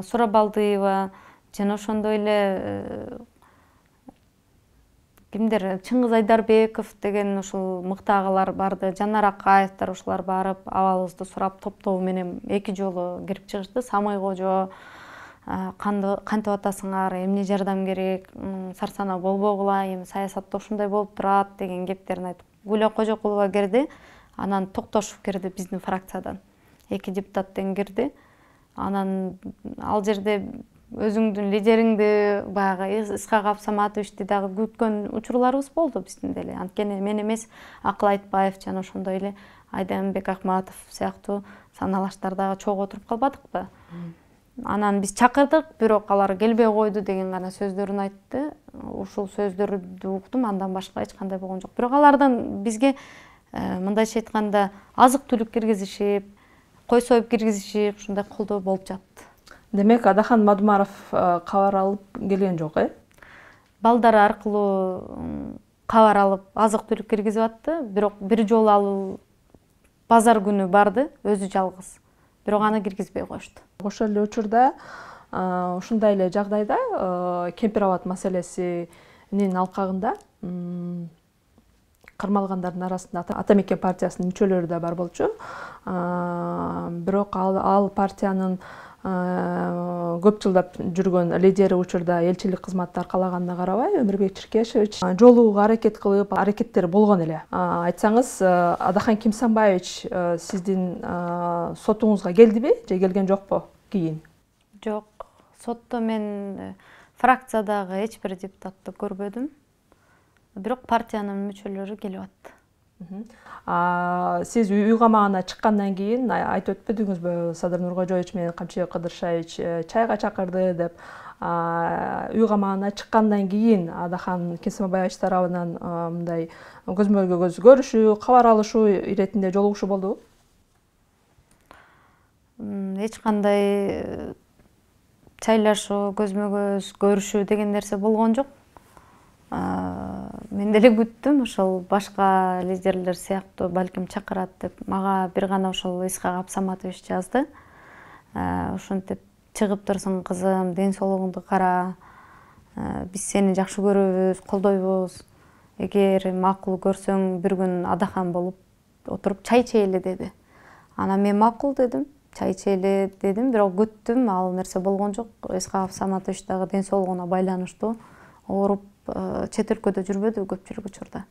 сурабалдыева жана ошондой эле э, кимдер чыңгыз айдарбеков деген ушул мыкты агалар барды жанар акаевдер ушулар барып абалыбызды сурап топ тобу менен эки жолу кирип чыгышты самый кожо кантип атасыңар эмне жардам керек сарсанаа болбогула эми саясатта ушундай болуп турат деген кептерин айтып гуля кожокулова кирди анан токтошев кирди биздин фракциядан эки депутат тең кирди анан ал жерде өзүңдүн лидериңди баягы исхагап саматовичти дагы күткөн учурларыбыз болду биздин деле анткени мен эмес акыл айтбаев жана ошондой эле айданбек акматов сыяктуу санаалаштар дагы чогуу отуруп калбадыкпы анан биз чакырдык бирок алар келбей койду деген гана сөздөрүн айтты ушул сөздөрдү уктум андан башка эч кандай болгон жок бирок алардан бизге э, мындайча айтканда азык түлүк киргизишип кой союп киргизишип ушундай колдоо болуп жатты демек адахан мадумаров э, кабар алып келген жок э балдар аркылуу кабар алып азык түлүк киргизип атты бирок бир жолу ал базар күнү барды өзү жалгыз бирок аны киргизбей коюшту ошол эле учурда э, ушундай эле жагдайда э, кемпир абад маселесинин алкагында кармалгандардын арасында ата мекен партиясынын мүчөлөрү да бар болчу бирок ал партиянын Э, көп жылдап жүргөн лидери учурда элчилик кызматты аркалаганына карабай өмүрбек чиркешевич э, жолугууга аракет кылып аракеттер болгон эле э, айтсаңыз адахан кимсанбаевич сиздин сотуңузга келдиби же келген жокпу кийин жок сотто мен фракциядагы эч бир депутатты көрбөдүм бирок партиянын мүчөлөрү келип атты сиз үй камагына чыккандан кийин айтып өтпөдүңүзбү садыр нуркожоевич менен камчыбек кыдыршаевич э, чайга чакырды деп үй камагына чыккандан кийин адахан кесембаевич тарабынан мындай көзмө көз көрүшүү кабар алышуу иретинде жолугушуу болдубу эч кандай э, чайлашуу көзмө көз көрүшүү деген нерсе болгон жок мен деле күттүм ошол башка лидерлер сыяктуу балким чакырат деп мага бир гана ошол исхак абсаматович жазды ошентип чыгып чыгыптырсың кызым ден соолугуңду кара биз сени жакшы көрөбүз колдойбуз эгер макул көрсөң бир күн адахан болуп отуруп чай ичели деди анан мен макул дедим чай ичели дедим бирок күттүм ал нерсе болгон жок исхак абсаматович дагы ден соолугуна байланыштуу ооруп Э, чет өлкөдө жүрбөдүбү көпчүлүк учурда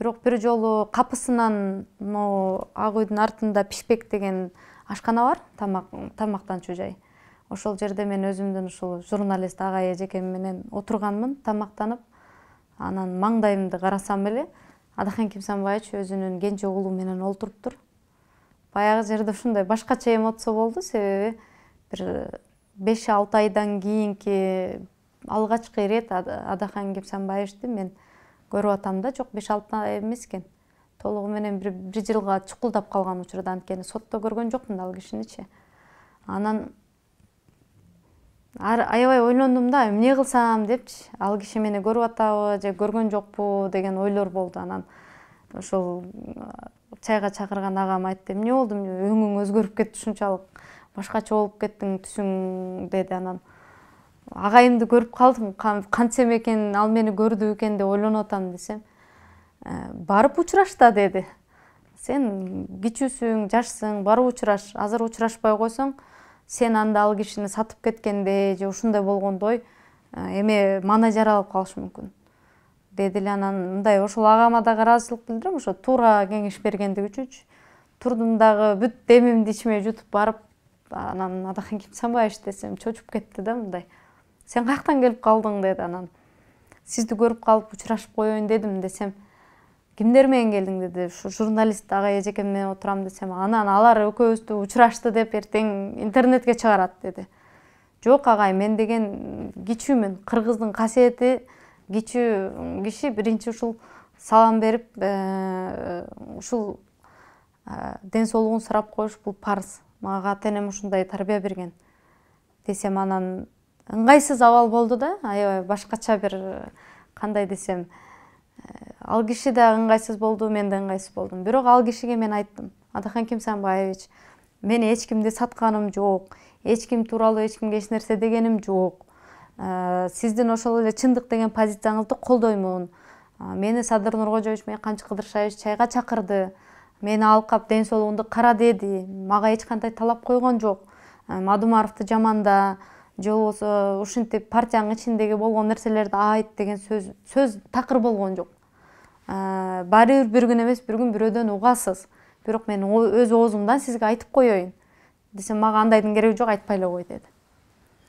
бирок бир жолу капысынан могу ак үйдүн артында пишпек деген ашкана бар тамак тамактанчу жай ошол жерде мен өзүмдүн ушул журналист агай эжекем менен отурганмын тамактанып анан маңдайымды карасам эле адахан кимсанбаевич өзүнүн кенже уулу менен олтуруптур баягы жерде ушундай башкача эмоция болду себеби бир беш алты айдан кийинки алгачкы ирет адахан гипсенбаевичти мен көрүп атам да жок беш алты ай эмес экен толугу менен бир бир жылга чукулдап калган учурда анткени сотто көргөн жокмун да ал кишиничи анан аябай ойлондум да эмне кылсам депчи ал киши мени көрүп атабы же көргөн жокпу деген ойлор болду анан ошол чайга чакырган агам айтты эмне болду өңүң өзгөрүп кетти ушунчалык башкача болуп кеттиң түсүң деди анан агайымды көрүп калдым кантсем экен ал мени көрдү бекен деп ойлонуп атам десем «Э, барып учураш да деди сен кичүүсүң жашсың барып учураш азыр учурашпай койсоң сен анда ал кишини сатып кеткенде же ушундай болгондой э, эме маанай жаралып калышы мүмкүн деди эле анан мындай ошол агама дагы ыраазычылык билдирем ошо туура кеңеш бергендиги үчүнчү турдум дагы бүт демимди ичиме жутуп барып анан адахан кимсанбаевич десем чочуп кетти да мындай сен қаяқтан келіп қалдың деді анан сізді көріп қалып ұшырасып қояйын дедім десем кимдер менен деді деди журналист агай эжекем менен отурам десем анан алар экөөбүздү учурашты деп эртең интернетке чыгарат деди жок агай мен деген кичүүмүн кыргыздын касиети кичүү киши биринчи ушул салам берип ушул э, э, ден соолугун сурап коюш бул парыз мага ата энем ушундай тарбия берген десем анан ыңгайсыз абал болду да аябай башкача бир э, кандай десем э, ал киши да ыңгайсыз болду мен да ыңгайсыз болдум бирок ал кишиге мен айттым адахан кимсенбаевич мен эч кимди сатканым жок эч ким тууралуу эч кимге эч нерсе дегеним жок э, сиздин ошол эле чындык деген позицияңызды колдоймун мени садыр нуркожоевич менен канчы кыдыршаевич чайга чакырды мени алкап ден соолугуңду кара деди мага эч кандай талап койгон жок мадумаровду жаманда же болбосо ушинтип партиянын ичиндеги болгон нерселерди айт деген сөз сөз такыр болгон жок э, баары бир бир күн эмес бир күн бирөөдөн угасыз бирок мен өз оозумдан сизге айтып коеюн десем мага андайдын кереги жок айтпай эле кой деди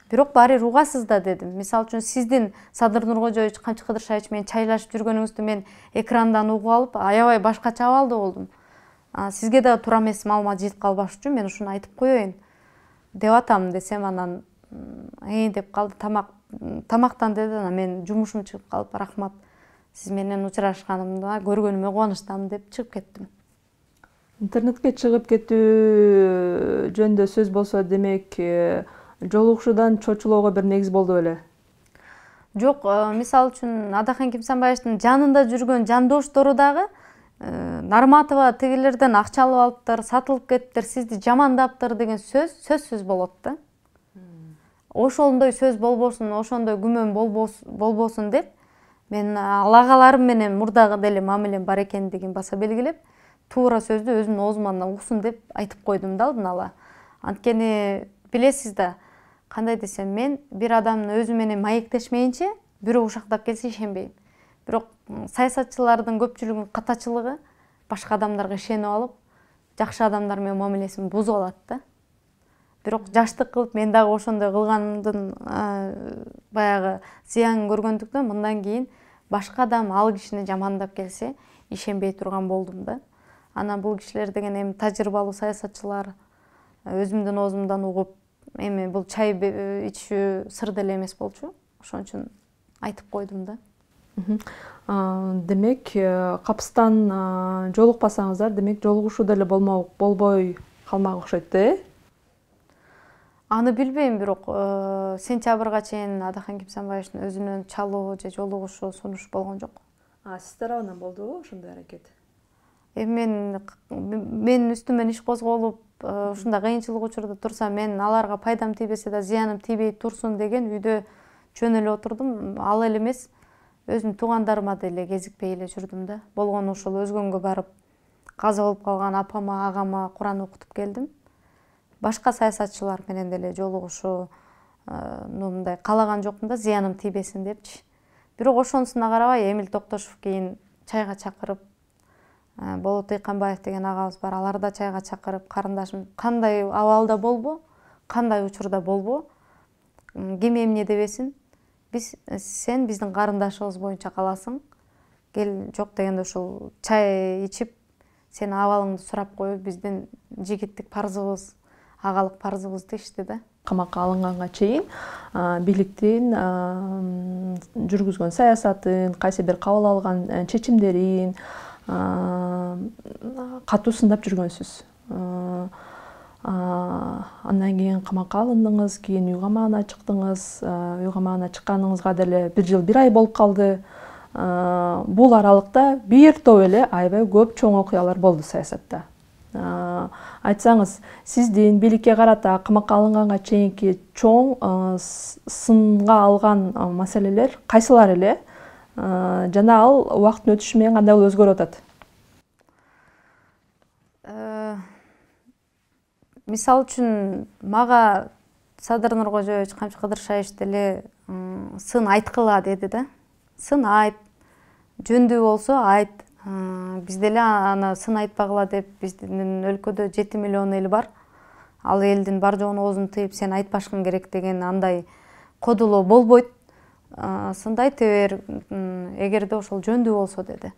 бирок баары бир угасыз да дедим мисалы үчүн сиздин садыр нуркожоевич камчы кыдыршаевич менен чайлашып жүргөнүңүздү мен экрандан угуп алып аябай башкача абалда болдум сизге дагы туура эмес маалымат жетип калбаш үчүн мен ушуну айтып коеюн деп атам десем анан и э, деп калды тамак тамактан деди анан мен жумушум чыгып калып рахмат сиз менен учурашканымда көргөнүмө кубанычтамын деп чыгып кеттим интернетке чыгып кетүү э, жөнүндө сөз болсо демек э, жолугушуудан чочулоого бир негиз болду беле жок мисалы үчүн адахан кимсанбаевичтин жанында жүргөн жандоштору дагы нарматова тигилерден акча алып алыптыр сатылып кетиптир сизди жамандаптыр деген сөз сөзсүз болот да ошондой сөз болбосун ошондой күмөн болбосун деп мен алагаларым менен мурдагыдай эле мамилем бар экендигин баса белгилеп туура сөздү өзүмдүн оозумандан уксун деп айтып койдум да алдын ала анткени билесиз да кандай десем мен бир адамдын өзү менен маектешмейинче бирөө ушактап келсе ишенбейм бирок саясатчылардын көпчүлүгүнүн катачылыгы башка адамдарга ишенип алып жакшы адамдар менен мамилесин бузуп алат да бирок жаштык кылып мен дагы ошондой кылганымдын баягы зыянын көргөндүктөн мындан кийин башка адам ал кишини жамандап келсе ишенбей турган болдум да анан бул кишилер деген эми тажрыйбалуу саясатчылар өзүмдүн оозумдан угуп эми бул чай ичүү сыр деле эмес болчу ошон үчүн айтып койдум да демек э, капыстан жолукпасаңыздар демек жолугушуу деле болбой калмак окшойт да э аны билбейм бирок э, сентябрга чейин адахан кимсанбаевичтин өзүнүн чалуу же жолугушуу сунуш болгон жок а сиз тарабынан болдубу ошондой аракет эми мен менин үстүмөн иш козголуп э, ушундай кыйынчылык учурда турсам мен аларга пайдам тийбесе да зыяным тийбей турсун деген үйдө жөн эле отурдум ал эле эмес өзүмдүн туугандарыма деле кезикпей эле жүрдүм да болгону ошол өзгөнгө барып каза болуп калган апама агама куран окутуп келдим башка саясатчылар менен деле жолугушууну э, мындай каалаган жокмун да зыяным тийбесин депчи бирок ошонусуна карабай эмил токтошев кийин чайга чакырып э, болот ыйканбаев деген агабыз бар алар да чайга чакырып карындашым кандай абалда болбо кандай учурда болбо ким эмне дебесин биз сен биздин карындашыбыз боюнча каласың кел жок дегенде ушул чай ичип сенин абалыңды сурап кою биздин жигиттик парзыбыз ағалық парызыбызды ішті да қамаққа алынғанға чейин ә, бийликтин саясатын кайсы бир кабыл алган чечимдерин катуу сындап Аннан андан кийин камакка алындыңыз кейін үй камагына чыктыңыз үй камагына шыққаныңызға деле бир жыл бір ай болып қалды. бул аралыкта бир топ эле көп чоң оқиғалар болды саясатта айтсаңыз сиздин бийликке карата камакка алынганга чейинки чоң сынга алган маселелер кайсылар эле жана ал убакыттын өтүшү менен кандай болуп өзгөрүп атат э, мисалы үчүн мага садыр нуркожоевич камчы кыдыршаевич деле сын айткыла деди да сын айт жөндүү болсо айт биз деле ана сын айтпагыла деп биздин өлкөдө жети миллион эл бар ал элдин бар жоғын оозун тыйып сен айтпашың керек деген андай кодулоо болбойт сынды айта бер эгерде ошол жөндүү болсо деді.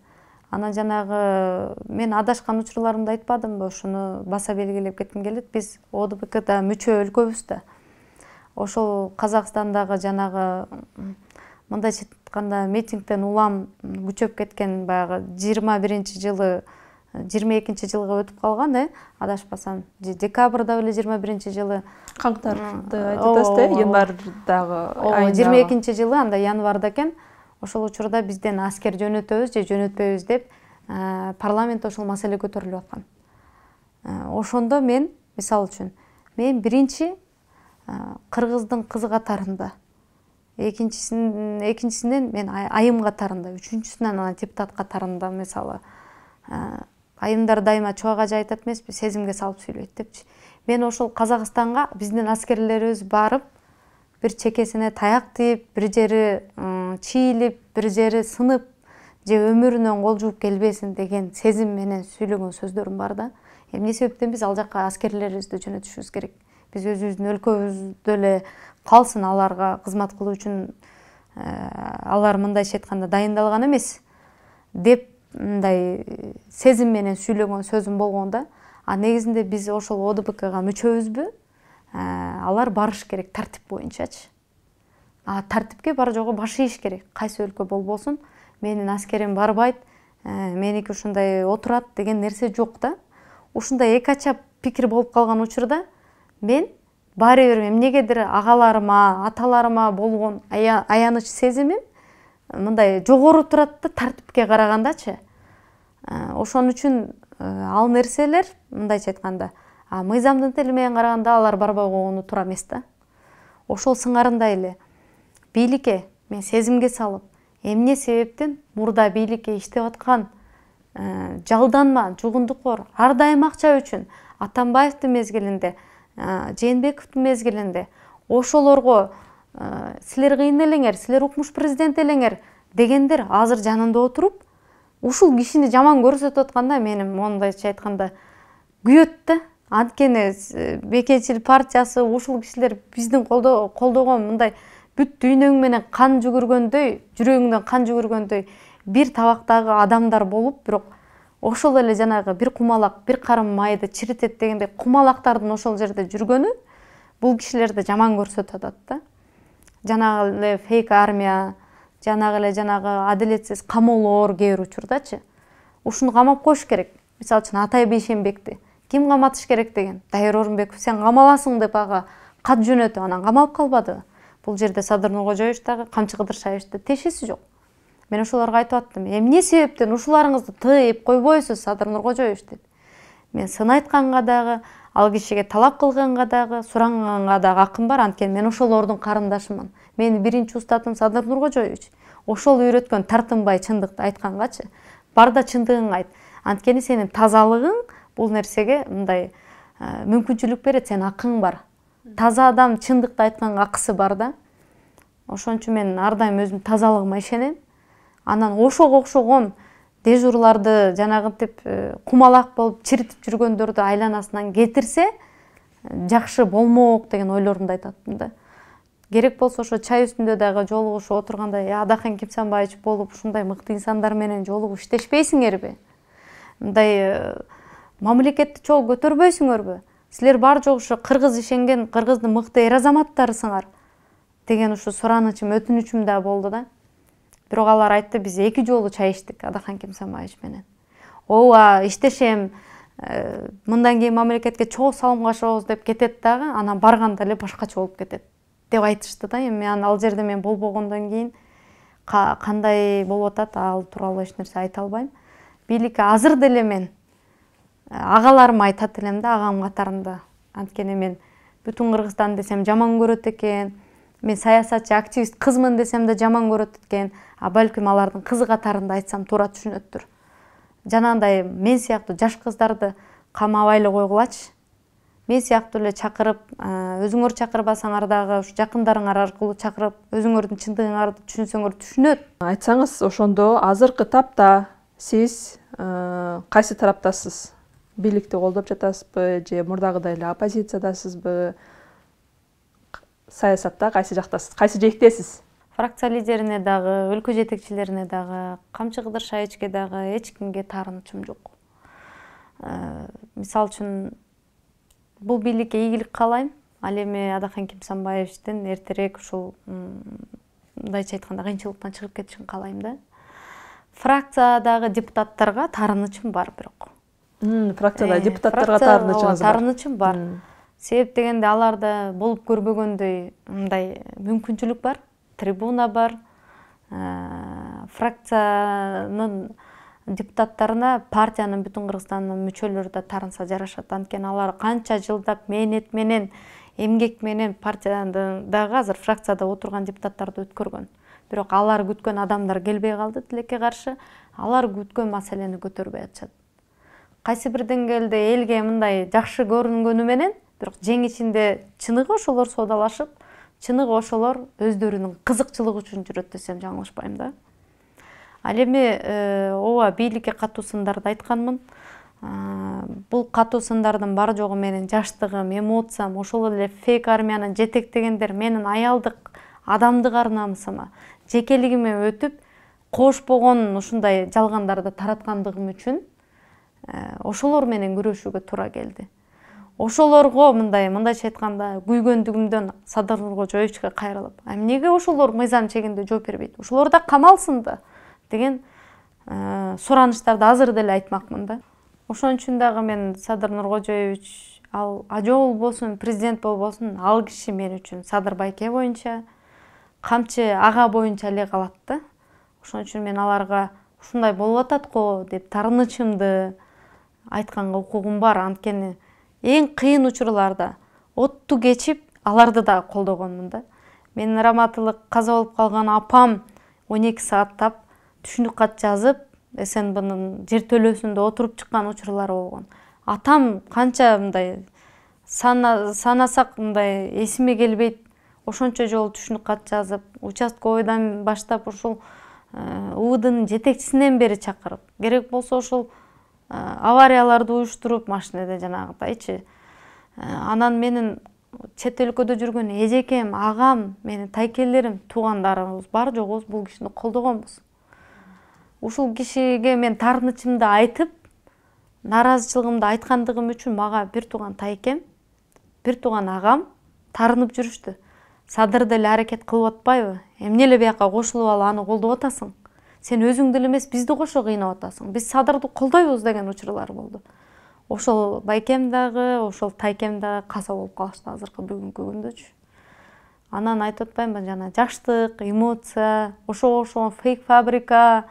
анан жанағы мен адашкан учурларымды айтпадымбы ушуну баса белгилеп кетким келет биз одбкда мүчө өлкөбүз да ошол казакстандагы жанагы мындай айтканда митингден улам күчөп кеткен баягы жыйырма биринчи жылы жыйырма экинчи жылга өтүп калган э адашпасам же декабрда беле жыйырма биринчи жылы каңтарды э, айтып атасыз да январдагы жыйырма экинчи жылы анда январда экен ошол учурда бизден аскер жөнөтөбүз же жөнөтпөйбүз деп э, парламентте ошол маселе көтөрүлүп аткан э, ошондо мен мисалы үчүн мен биринчи кыргыздын кызы катарында экинчисин экинчисинен мен айым катарында үчүнчүсүнөн анан депутат катарында мисалы ә, айымдар дайыма чубак ажы айтат эмеспи сезимге салып сүйлөйт депчи мен ошол казакстанга биздин аскерлерибиз барып бир чекесине таяк тийип бир жери чийилип бир жери сынып же өмүрүнөн кол жууп келбесин деген сезим менен сүйлөгөн сөздөрүм бар да эмне себептен биз ал жака аскерлерибизди жөнөтүшүбүз керек биз өзүбүздүн өлкөбүздө эле қалсын аларға қызмат қылу үшін ә, алар мындайша айтқанда дайындалған емес. деп мындай сезим менен сөзім сөзүм болгон да а негізінде біз ошол одбкга мүчөбүзбү ә, алар барыш керек тартип боюнчачы а тартипке бар жогу баш ийиш керек кайсы өлкө болбосун менин аскерим барбайт ә, меники ушундай отурат деген нерсе жок да ушундай эки ача пикир болуп калган учурда мен бара бермеймін эмнегедир агаларыма аталарыма болгон аяныч сезимим мындай жогору турат да тартипке карагандачы ошон үчүн ал нерселер мындайча айтканда мыйзамдын менен караганда алар барбай койгону туура эмес да ошол сыңарында эле бийликке мен сезимге салып эмне себептен мурда бийликке иштеп аткан жалданма жугундуккор ар дайым акча үчүн атамбаевдин мезгилинде Ә, жээнбековдун мезгилинде ошолорго ә, силер кыйын элеңер силер укмуш президент элеңер дегендер азыр жанында отуруп ушул кишини жаман көрсөтүп атканда мени мондайча айтканда күйөт да анткени э, бекеншіл партиясы ушул кишилер биздин колдогон мындай бүт дүйнөң менен кан жүгүргөндөй жүрөгүңдөн кан жүгүргөндөй бир табактагы адамдар болуп бирок ошол эле жанагы бир кумалак бир карым майды чиритет дегендей кумалактардын ошол жерде жүргөнү бул кишилерди жаман көрсөтүп атат да жанагы эле фейк армия жанагы эле жанагы адилетсиз камоолор кээ бир учурдачы ушуну камап коюш керек мисалы үчүн атай бейшенбекти ким каматыш керек деген дайыр орунбеков сен камаласың деп ага кат жөнөтүп анан камалып калбадыбы бул жерде садыр кожоевич дагы камчы да тиешеси жок мен ошолорго айтып аттым э, эмне себептен ушуларыңызды тыйып койбойсуз садыр нуркожоевич деп мен сын айтканга дагы ал кишиге талап кылганга дагы суранганга дагы акым бар анткени мен ошолордун карындашымын менин биринчи устатым садыр нуркожоевич ошол үйрөткөн тартынбай чындыкты айткангачы бар да чындыгыңды айт анткени сенин тазалыгың бул нерсеге мындай э, мүмкүнчүлүк берет сенин акың бар таза адам чындыкты айтканга акысы бар да ошон үчүн мен ар дайым өзүмдүн тазалыгыма ишенем анан ошого окшогон дежурларды жанагынтип э, кумалак болуп чиритип жүргөндөрдү айланасынан кетирсе э, жакшы болмок деген ойлорумду айтатмын да керек болсо ошо чай үстүндө дагы жолугушуп отурганда «Э, адахан кимсанбаевич болуп ушундай мыкты инсандар менен жолугуп иштешпейсиңерби мындай мамлекетти чогуу көтөрбөйсүңөрбү силер бар жогу ушу кыргыз ишенген кыргыздын мыкты эр азаматтарысыңар деген ушу суранычым өтүнүчүм да болду да бирок алар айтты биз эки жолу чай ичтик адахан кемсамаевич менен ооба иштешем э, мындан кийин мамлекетке чогуу салым кошобуз деп кетет дагы анан барганда эле башкача болуп кетет деп айтышты да эми ал жерде мен болбогондон кийин кандай болуп атат ал тууралуу эч нерсе айта албайм бийликке азыр деле мен э, агаларыма айтат элем да агам катарында анткени мен бүтүн кыргызстан десем жаман көрөт экен мен саясатчы активист кызмын десем да жаман көрөт экен а балким алардын кызы катарында айтсам туура түшүнөттүр жанагындай мен сыяктуу жаш кыздарды эле койгулачы мен сыяктуу эле чакырып өзүңөр чакырбасаңар дагы ушу жакындарыңар аркылуу чакырып өзүңөрдүн чындыгыңарды түшүнсөңөр түшүнөт айтсаңыз ошондо азыркы тапта сиз кайсы ә, тараптасыз бийликти колдоп жатасызбы же мурдагыдай эле оппозициядасызбы саясатта қайсы жақтасыз қайсы жээктесиз фракция лидерине дагы өлкө жетекчилерине дагы камчы кыдыр шайычке дагы эч кимге таарынычым жок ә, мисалы үчүн бул бийликке ийгилик каалайм ал эми адахан кимсанбаевичтин эртерээк ушул мындайча айтканда кыйынчылыктан чыгып кетишин каалайм да фракциядагы депутаттарга таарынычым бар бирок фракциядагы ә, депутаттарга таарынычыңыз бар таарынычым бар себеп дегенде аларда болуп көрбөгөндөй мындай мүмкүнчүлүк бар трибуна бар э, фракциянын депутаттарына партиянын бүтүн кыргызстандын мүчөлөрү да таарынса жарашат анткени алар канча жылдап мээнет менен эмгек менен партиядын дагы азыр фракцияда отурган депутаттарды өткөргөн бирок алар күткөн адамдар келбей калды тилекке каршы алар күткөн маселени көтөрбөй атышат кайсы бир деңгээлде элге мындай жакшы көрүнгөнү менен бирок жең ичинде чыныгы ошолор соодалашып чыныгы ошолор өздөрүнүн кызыкчылыгы үчүн жүрөт десем жаңылышпайм да ал эми э, ооба бийликке катуу сындарды айтканмын э, бул катуу сындардын бар жогу менин жаштыгым эмоциям ошол эле фейк армияны жетектегендер менин аялдык адамдык ар жекелигиме өтүп кош болгон ушундай жалгандарды тараткандыгым үчүн э, ошолор менен күрөшүүгө туура келди ошолорго мындай мындайча айтканда күйгөндүгүмдөн садыр нуркожоевичке кайрылып а эмнеге ошолор мыйзам чегинде жооп бербейт ошолор да камалсын да деген э, суранычтарды азыр деле айтмакмын да ошон үчүн дагы мен садыр нуркожоевич ал ажо болбосун президент болбосун ал киши мен үчүн садыр байке боюнча камчы ага боюнча эле калат да ошон үчүн мен аларга ушундай болуп атат го деп тарынычымды айтканга укугум бар анткени эң кыйын учурларда отту кечип аларды да колдогонмун да менин раматылык каза болуп калган апам он эки сааттап түшүнүк кат жазып снбнын төлөсүндө отуруп чыккан учурлар болгон атам канча мындай санасак мындай эсиме келбейт ошончо жолу түшүнүк кат жазып участковыйдан баштап ушул ууднын э, жетекчисинен бери чакырып керек болсо ушул аварияларды уюштуруп машинеде жанагындайчы анан менин чет өлкөдө жүргөн эжекем агам менин тайкелерим туугандарыбыз бар жогубуз бул кишини колдогонбуз ушул кишиге мен таарынычымды айтып нааразычылыгымды айткандыгым үчүн мага бир тууган тайкем бир тууган агам таарынып жүрүштү садыр деле аракет кылып атпайбы эмне эле бияка кошулуп алып аны колдоп атасың сен өзүң деле эмес бизди кошо кыйнап атасың биз садырды колдойбуз деген учурлар болду ошол байкем дагы ошол тайкем дагы каза болуп калышты азыркы бүгүнкү күндөчү анан айтып атпаймынбы жана жаштык эмоция ошого окшогон фейк фабрика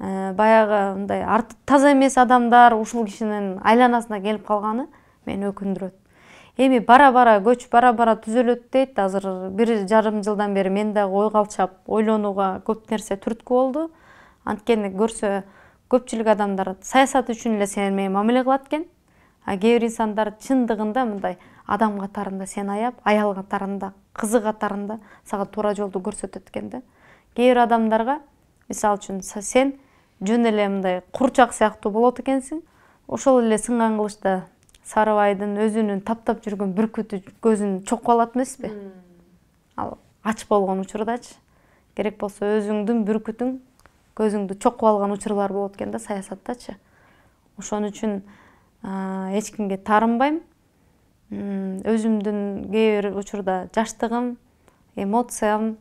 э, баягы мындай арты таза эмес адамдар ушул кишинин айланасына келип калганы мени өкүндүрөт эми бара бара көч бара бара түзөлөт дейт азыр бир жарым жылдан бери мен дагы ой калчап ойлонууга көп нерсе түрткү болду анткени көрсө көпчүлүк адамдар саясат үчүн эле сени менен мамиле кылат экен а кээ бир инсандар чындыгында мындай адам катарында сени аяп аял катарында кызы катарында сага туура жолду көрсөтөт экен да кээ бир адамдарга мисалы үчүн сен жөн эле мындай курчак сыяктуу болот экенсиң ошол эле сынган кылычта сарыбайдын өзүнүн таптап жүргөн бүркүтү көзүн чокуп алат эмеспи ал ач болгон учурдачы керек болсо өзүңдүн бүркүтүң көзіңді чокуп алган алған учурлар болот экен да саясаттачы ошон үчүн эч кимге таарынбайм өзүмдүн кээ бир учурда жаштыгым эмоциям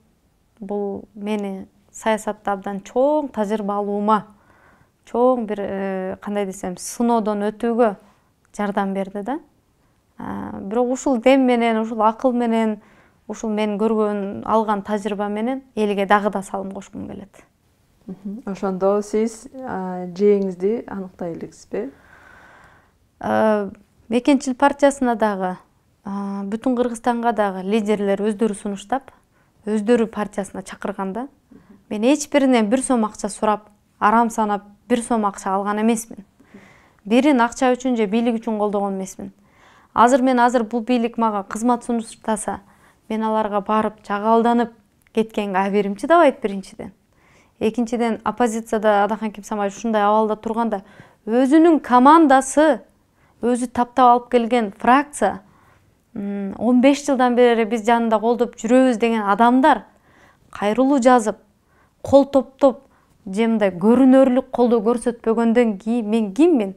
бул мени саясатта абдан чоң тажрыйба алуума чоң бир э, кандай десем сыноодон өтүүгө жардам берди да бирок ушул дем менен ушул акыл менен ушул мен көргөн алган тажрыйба менен элге дагы да салым кошкум келет ошондо сиз жээңизди аныктай элексизби мекенчил партиясына дагы бүтүн кыргызстанга дагы лидерлер өздөрү сунуштап өздөрү партиясына чакырган да мен эч биринен бир сом акча сурап арам санап бир сом акча алган эмесмин бирин акча үчүн же бийлик үчүн колдогон эмесмин азыр мен азыр бул бийлик мага кызмат сунуштаса мен аларга барып жагалданып кеткенге абийирим чыдабайт биринчиден экинчиден оппозицияда адахан кимсанбаевич ушундай абалда турганда өзүнүн командасы өзү таптап алып келген фракция он беш жылдан бери биз жанында колдоп жүрөбүз деген адамдар кайрылуу жазып кол топтоп же мындай көрүнөрлүк колдоо көрсөтпөгөндөн кийин мен киммин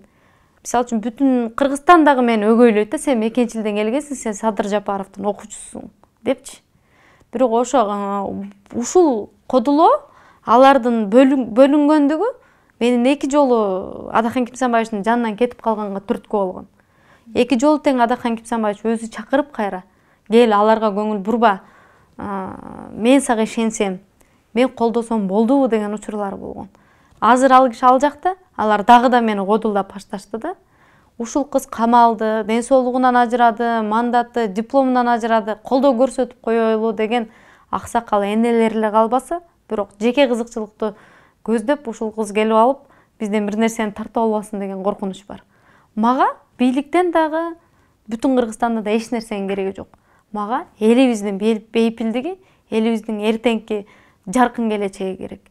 мисалы үчүн бүтүн кыргызстан дагы мени өгөйлөйт да сен мекенчилден келгенсиң сен садыр жапаровдун окуучусусуң депчи бирок ошо ушул кодулоо алардын бөлүнгөндүгү менин эки жолу адахан кимсанбаевичтин жанынан кетип калганга түрткү болгон эки жолу тең адахан кимсанбаевич өзү чакырып кайра кел аларга көңүл бурба мен сага ишенсем мен колдосом болдубу деген учурлар болгон азыр ал киши ал жакта алар дагы да мени годулдап башташты да ушул кыз камалды ден соолугунан ажырады мандаты дипломунан ажырады колдоо көрсөтүп коелу деген аксакал энелер эле калбаса бирок жеке кызыкчылыкты көздөп ушул кыз келип алып бизден бир нерсени тартып албасын деген коркунуч бар мага бийликтен дагы бүтүн кыргызстанда да эч нерсенин кереги жок мага элибиздин бейпилдиги элибиздин эртеңки жаркын келечеги керек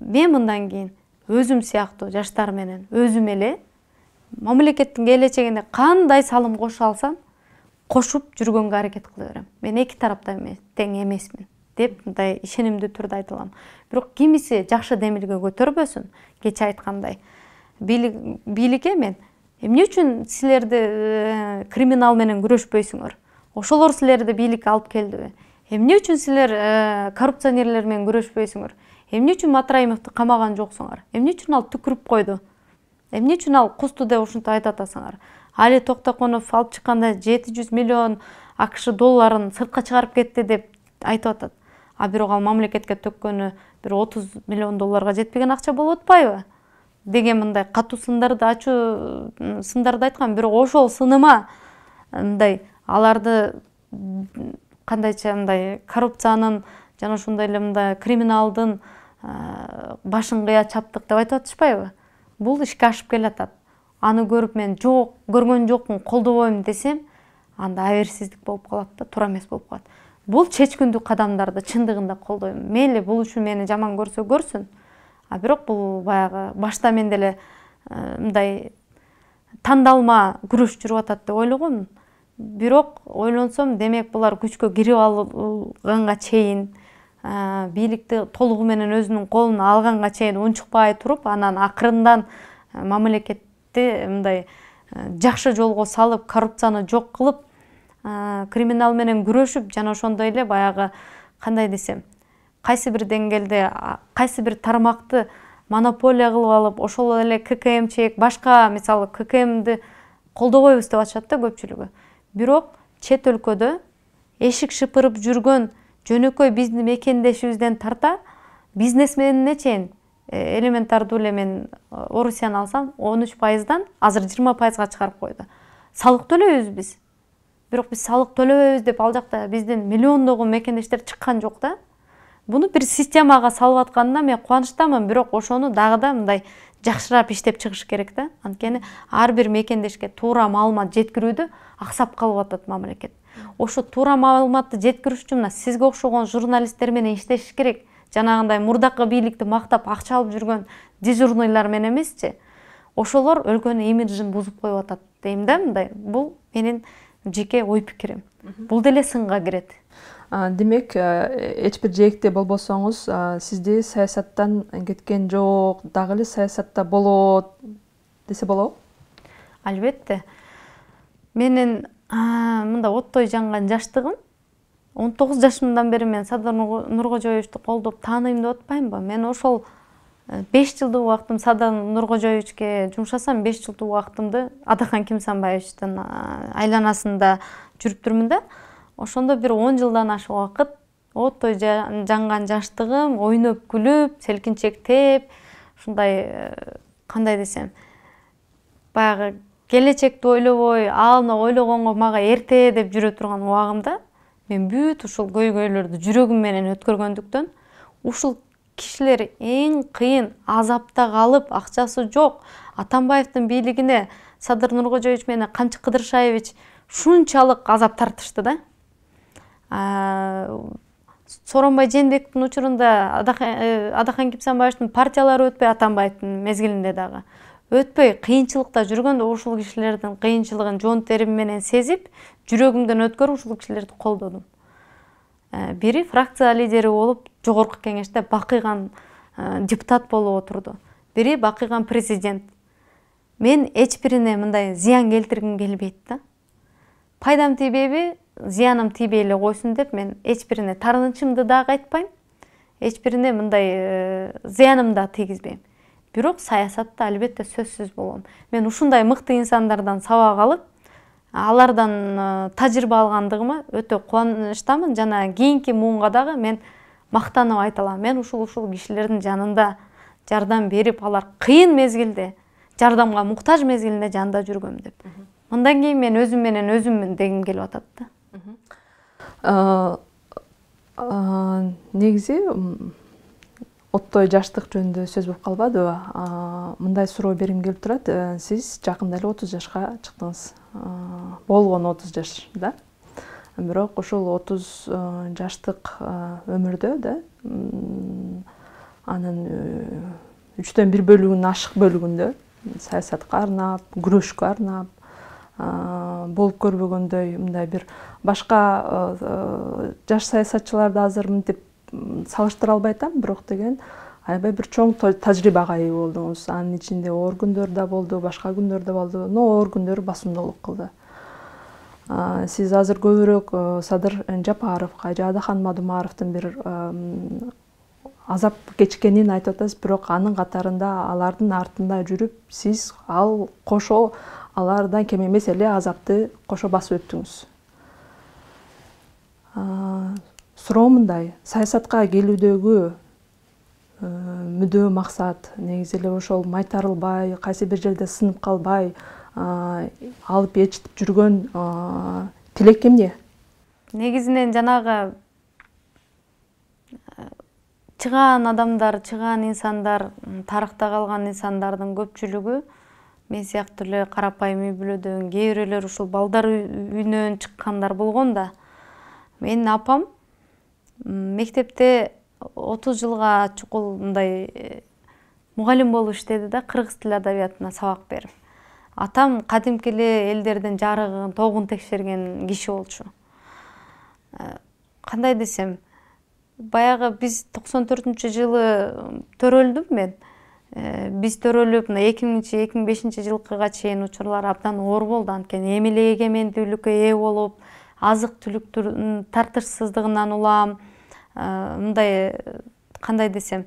мен мындан кийин өзүм сыяктуу жаштар менен өзүм эле мамлекеттин келечегине кандай салым кошо алсам кошуп жүргөнгө аракет кыла берем мен эки тарапта тең эмесмин деп мындай ишенимдүү түрдө айта алам бирок кимиси жакшы демилге көтөрбөсүн кече айткандай бийлик бийликке мен э, эмне үчүн силерди э, криминал менен күрөшпөйсүңөр ошолор силерди бийликке алып келдиби эмне үчүн силер э, коррупционерлер менен күрөшпөйсүңөр эмне үчүн матраимовду камаган жоксуңар эмне үчүн ал түкүрүп койду эмне үчүн ал кусту деп ушинтип айтып атасыңар али токтокунов алып чыкканда жети жүз миллион акш долларын сыртка чыгарып кетти деп айтып атат а бирок ал мамлекетке төккөнү бир отуз миллион долларга жетпеген акча болуп атпайбы деген мындай катуу сындарды ачуу сындарды айткан бирок ошол сыныма мындай аларды кандайча мындай коррупциянын жана ошондой эле мындай криминалдын э, башын кыя чаптык деп айтып атышпайбы бул ишке ашып келатат аны көрүп мен жок көргөн жокмун колдобойм десем анда аберсиздик болуп калат да туура эмес болуп калат бул чечкиндүү кадамдарды чындыгында колдойм мейли бул үчүн мени жаман көрсө көрсүн а бирок бул баягы башта мен деле э, мындай тандалма күрөш жүрүп атат деп ойлогом бирок ойлонсом демек булар күчкө кирип алганга чейин э, бийликти толугу менен өзүнүн колуна алганга чейин унчукпай туруп анан акырындан э, мамлекетти мындай жакшы жолго салып коррупцияны жок кылып криминал менен күрөшүп жана ошондой эле баягы кандай десем кайсы бир деңгээлде кайсы бир тармакты монополия кылып алып ошол эле ккмчек башка мисалы ккмди колдобойбуз деп атышат да көпчүлүгү бирок чет өлкөдө эшик шыпырып жүргөн жөнөкөй биздин мекендешибизден тарта бизнесменине чейин э, элементардуу эле мен э, орусияны алсам он үч пайыздан азыр жыйырма пайызга чыгарып койду салык төлөйбүз биз бирок биз салык төлөбөйбүз деп ал жакта биздин миллиондогон мекендештер чыккан жок да буну бир системага салып атканына мен кубанычтамын бирок ошону дагы да мындай жакшыраап иштеп чыгыш керек да анткени ар бир мекендешке туура маалымат жеткирүүдө аксап калып атат мамлекет ошо туура маалыматты жеткириш үчүн мына сизге окшогон журналисттер менен иштешиш керек жанагындай мурдакы бийликти мактап акча алып жүргөн дежурныйлар менен эмесчи ошолор өлкөнүн имиджин бузуп коюп атат дейм да мындай бул менин жеке ой пикирим бул деле сынга кирет демек э, эч бир жээкте болбосоңуз сизди саясаттан кеткен жок дагы эле саясатта болот десе болобу албетте менин мындай оттой жанган жаштыгым он тогуз жашымдан бери мен садыр нуркожоевичти колдоп тааныйм деп атпаймынбы мен ошол беш жылдык убактым садан нуркожоевичке жумшасам беш жылдык убактымды атахан кимсанбаевичтин айланасында жүрүптүрмүн да ошондо бир он жылдан ашык убакыт оттой жанган жаштыгым ойноп күлүп селкинчектеп ушундай кандай э, десем баягы келечекти ойлобой аны ойлогонго мага эрте деп жүрө турган убагымда мен бүт ушул көйгөйлөрдү жүрөгүм менен өткөргөндүктөн ушул кишилер эң кыйын азапта калып акчасы жок атамбаевдин бийлигине садыр нуркожоевич менен камчы кыдыршаевич ушунчалык азап тартышты да сооронбай жээнбековдун учурунда адахан э, кипсанбаевичтин партиялары өтпөй атамбаевдин мезгилинде дагы өтпөй кыйынчылыкта жүргөндө ушул кишилердин кыйынчылыгын жон терим менен сезип жүрөгүмдөн өткөрүп ушул кишилерди колдодум э, бири фракция лидери болуп жогорку кеңеште бакыйган э, депутат болуп отурду бири бакыйган президент мен эч бирине мындай зыян келтиргим келбейт да пайдам тийбейби зыяным тийбей эле койсун деп мен эч бирине таарынычымды дагы айтпайм эч бирине мындай э, зыяным да тийгизбейм бирок саясатта албетте сөзсүз болом мен ушундай мыкты инсандардан сабак алып алардан э, тажрыйба алгандыгыма өтө кубанычтамын жана кийинки муунга дагы мен мақтанып айта аламын мен ушул ушул кишилердин жанында жардам берип алар кыйын мезгилде жардамга муктаж мезгилинде жанында жүргөм деп мындан кийин мен өзүм менен өзүммүн дегим келип атат да э, э, негизи оттой жаштык жөнүндө сөз болуп калбадыбы э, мындай суроо бергим келип турат сиз жакында эле отуз жашка чыктыңыз болгону отуз жаш да бирок ошол отуз жаштык өмүрдө да анын үчтөн бир бөлүгүн ашык бөлүгүндө саясатка арнап күрөшкө арнап болуп көрбөгөндөй мындай бир башка жаш саясатчыларды азыр мынтип салыштыра албай атам бирок деген аябай бир чоң тажрыйбага ээ болдуңуз анын ичинде оор күндөр да болду башка күндөр да болду но оор күндөр басымдуулук кылды сиз азыр көбүрөөк э, садыр жапаровго же адахан мадумаровдун бир э, азап кечкенин айтып атасыз бирок анын катарында алардын артында жүрүп сиз ал кошо алардан кем эмес эле азапты кошо басып өттүңүз суроо мындай саясатка келүүдөгү э, мүдөө максат негизи эле ошол майтарылбай кайсы бир жерде сынып калбай алып ээрчитип жүргөн тилек эмне негизинен жанагы чыгаан адамдар чыгаан инсандар тарыхта калган инсандардын көпчүлүгү мен сыяктуу эле карапайым үй бүлөдөн кээ бирөөлөр ушул балдар үйүнөн чыккандар болгон да менин апам мектепте отуз жылга чукул мындай э, мугалим болуп иштеди да кыргыз тил адабиятына сабак берип атам кадимки эле элдердин жарыгын тогун текшерген киши болчу э, кандай десем баягы биз токсон төртүнчү жылы төрөлдүм мен э, биз төрөлүп мына эки миңинчи эки миң бешинчи жылкыга чейин учурлар абдан оор болду анткени эми эле эгемендүүлүккө ээ болуп азык түлүктүүн тартышсыздыгынан улам э, мындай кандай десем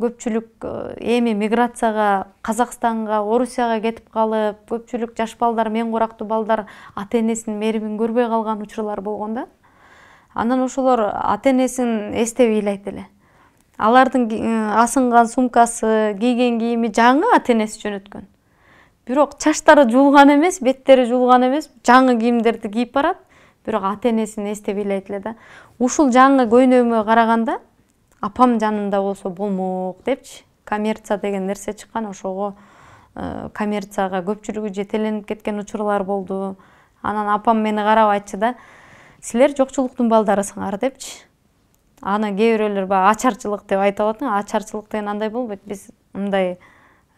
көпчүлүк э, эми миграцияга казакстанга орусияга кетип калып көпчүлүк жаш балдар мен курактуу балдар ата энесинин мээримин көрбөй калган учурлар болгон да анан ошолор ата энесин эстеп ыйлайт эле алардын э, асынган сумкасы кийген кийими жаңы ата энеси жөнөткөн бирок чачтары жуулган эмес беттери жуулган эмес жаңы кийимдерди кийип барат бирок ата энесин эстеп ыйлайт эле да ушул жаңы көйнөгүмө караганда апам жанында болсо болмок депчи коммерция деген нерсе чыккан ошого э, коммерцияга көпчүлүгү жетеленип кеткен учурлар болду анан апам мени карап айтчы да силер жокчулуктун балдарысыңар депчи аны кээ бирөөлөр баягы ачарчылык деп айта алат ачарчылык деген андай болбойт биз мындай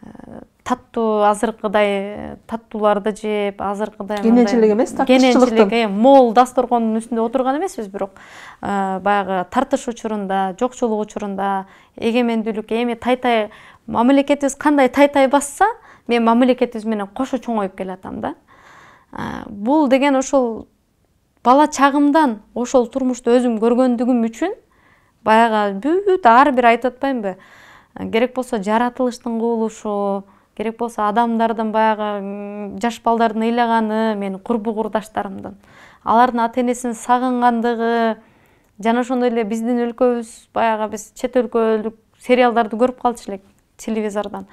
э, таттуу азыркыдай таттууларды жеп азыркыдай кененчилик эмес кененчилик э, мол дасторкондун үстүндө отурган эмеспиз бирок баягы тартыш учурунда жокчулук учурунда эгемендүүлүк эми тайтай мамлекетибиз кандай тайтай басса мен мамлекетибиз менен кошо чоңоюп келатам да бул деген ошол бала чагымдан ошол турмушту өзүм көргөндүгүм үчүн баягы бүт ар бир айтып атпаймынбы керек болсо жаратылыштын кубулушу керек болсо адамдардын баягы жаш балдардын ыйлаганы менин курбу курдаштарымдын алардын ата энесин сагынгандыгы жана ошондой эле биздин өлкөбүз баягы биз чет өлкөлүк сериалдарды көрүп калчу элек телевизордон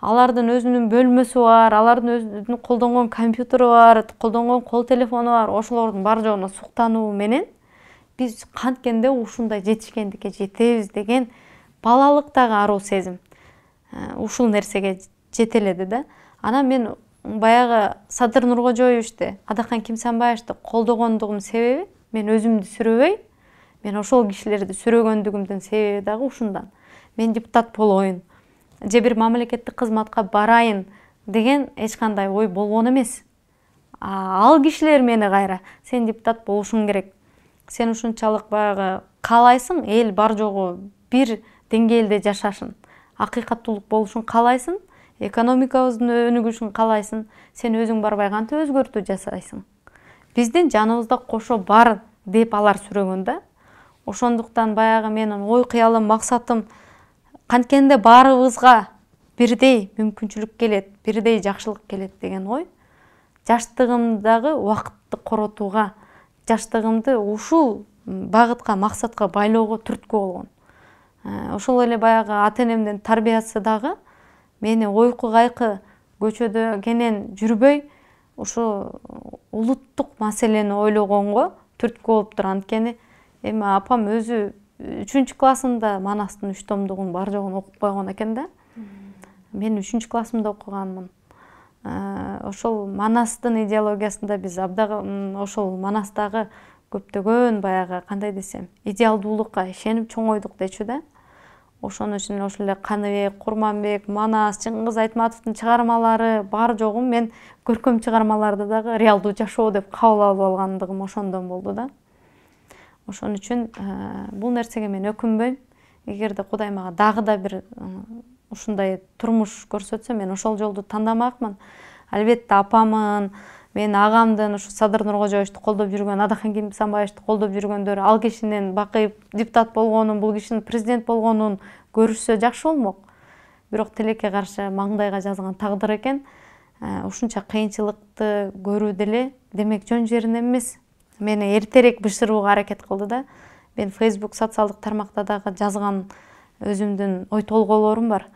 алардын өзүнүн бөлмөсү бар алардын өзүнүн колдонгон компьютери бар колдонгон кол телефону бар ошолордун бар жогуна суктануу менен биз канткенде ушундай жетишкендикке жетебиз деген балалык дагы аруу сезим э, ушул нерсеге жетеледи да анан мен баягы садыр нуркожоевичти адакан кимсанбаевичти колдогондугумдун себеби мен өзүмдү сүрөбөй мен ошол кишилерди сүрөгөндүгүмдүн себеби дагы ушундан мен депутат болоюн же бир мамлекеттик кызматка барайын деген эч кандай ой болгон эмес ал кишилер мени кайра сен депутат болушуң керек сен ушунчалык баягы каалайсың эл бар жогу бир деңгээлде жашашын акыйкаттуулук болушун каалайсың экономикабыздын өнүгүшүн каалайсың сен өзүң барбай кантип өзгөртүү жасайсың биздин жаныбызда кошо бар деп алар сүрөгөн да ошондуктан баягы менин ой кыялым максатым канткенде баарыбызга бирдей мүмкүнчүлүк келет бирдей жакшылык келет деген ой жаштыгымдагы убакытты коротууга жаштыгымды ушул багытка максатка байлоого түрткү болгон э, ошол эле баягы ата энемдин тарбиясы дагы мени ойку кайкы көчөдө кенен жүрбөй ушу улуттук маселени ойлогонго түрткү болуп турат анткени эми апам өзү э, үчүнчү классында манастын үч томдугун бар жогун окуп койгон экен да мен үчүнчү классымда окуганмын э, ошол манастын идеологиясында биз абдан ошол манастагы көптөгөн баягы кандай десем идеалдуулукка ишенип чоңойдук дечү да ошон үчүн эле ошол эле каныбек курманбек манас чыңгыз айтматовдун чыгармалары бар жогун мен көркөм чыгармаларды дагы реалдуу жашоо деп кабыл алып алгандыгым ошондон болду да ошон үчүн э, бул нерсеге мен өкүнбөйм эгерде кудай мага дагы да бир э, ушундай турмуш көрсөтсө мен ошол жолду тандамакмын албетте апамын менин агамдын ушу садыр нуркожоевичти колдоп жүргөн адахан кимсанбаевичти колдоп жүргөндөр ал кишинин бакыйып депутат болгонун бул кишинин президент болгонун көрүшсө жакшы болмок бирок тилекке каршы маңдайга жазган тагдыр экен э, ушунча кыйынчылыкты көрүү деле демек жөн жеринен эмес мени эртерээк бышырууга аракет кылды да мен фейсбук социалдык тармакта дагы жазган өзүмдүн ой толгоолорум бар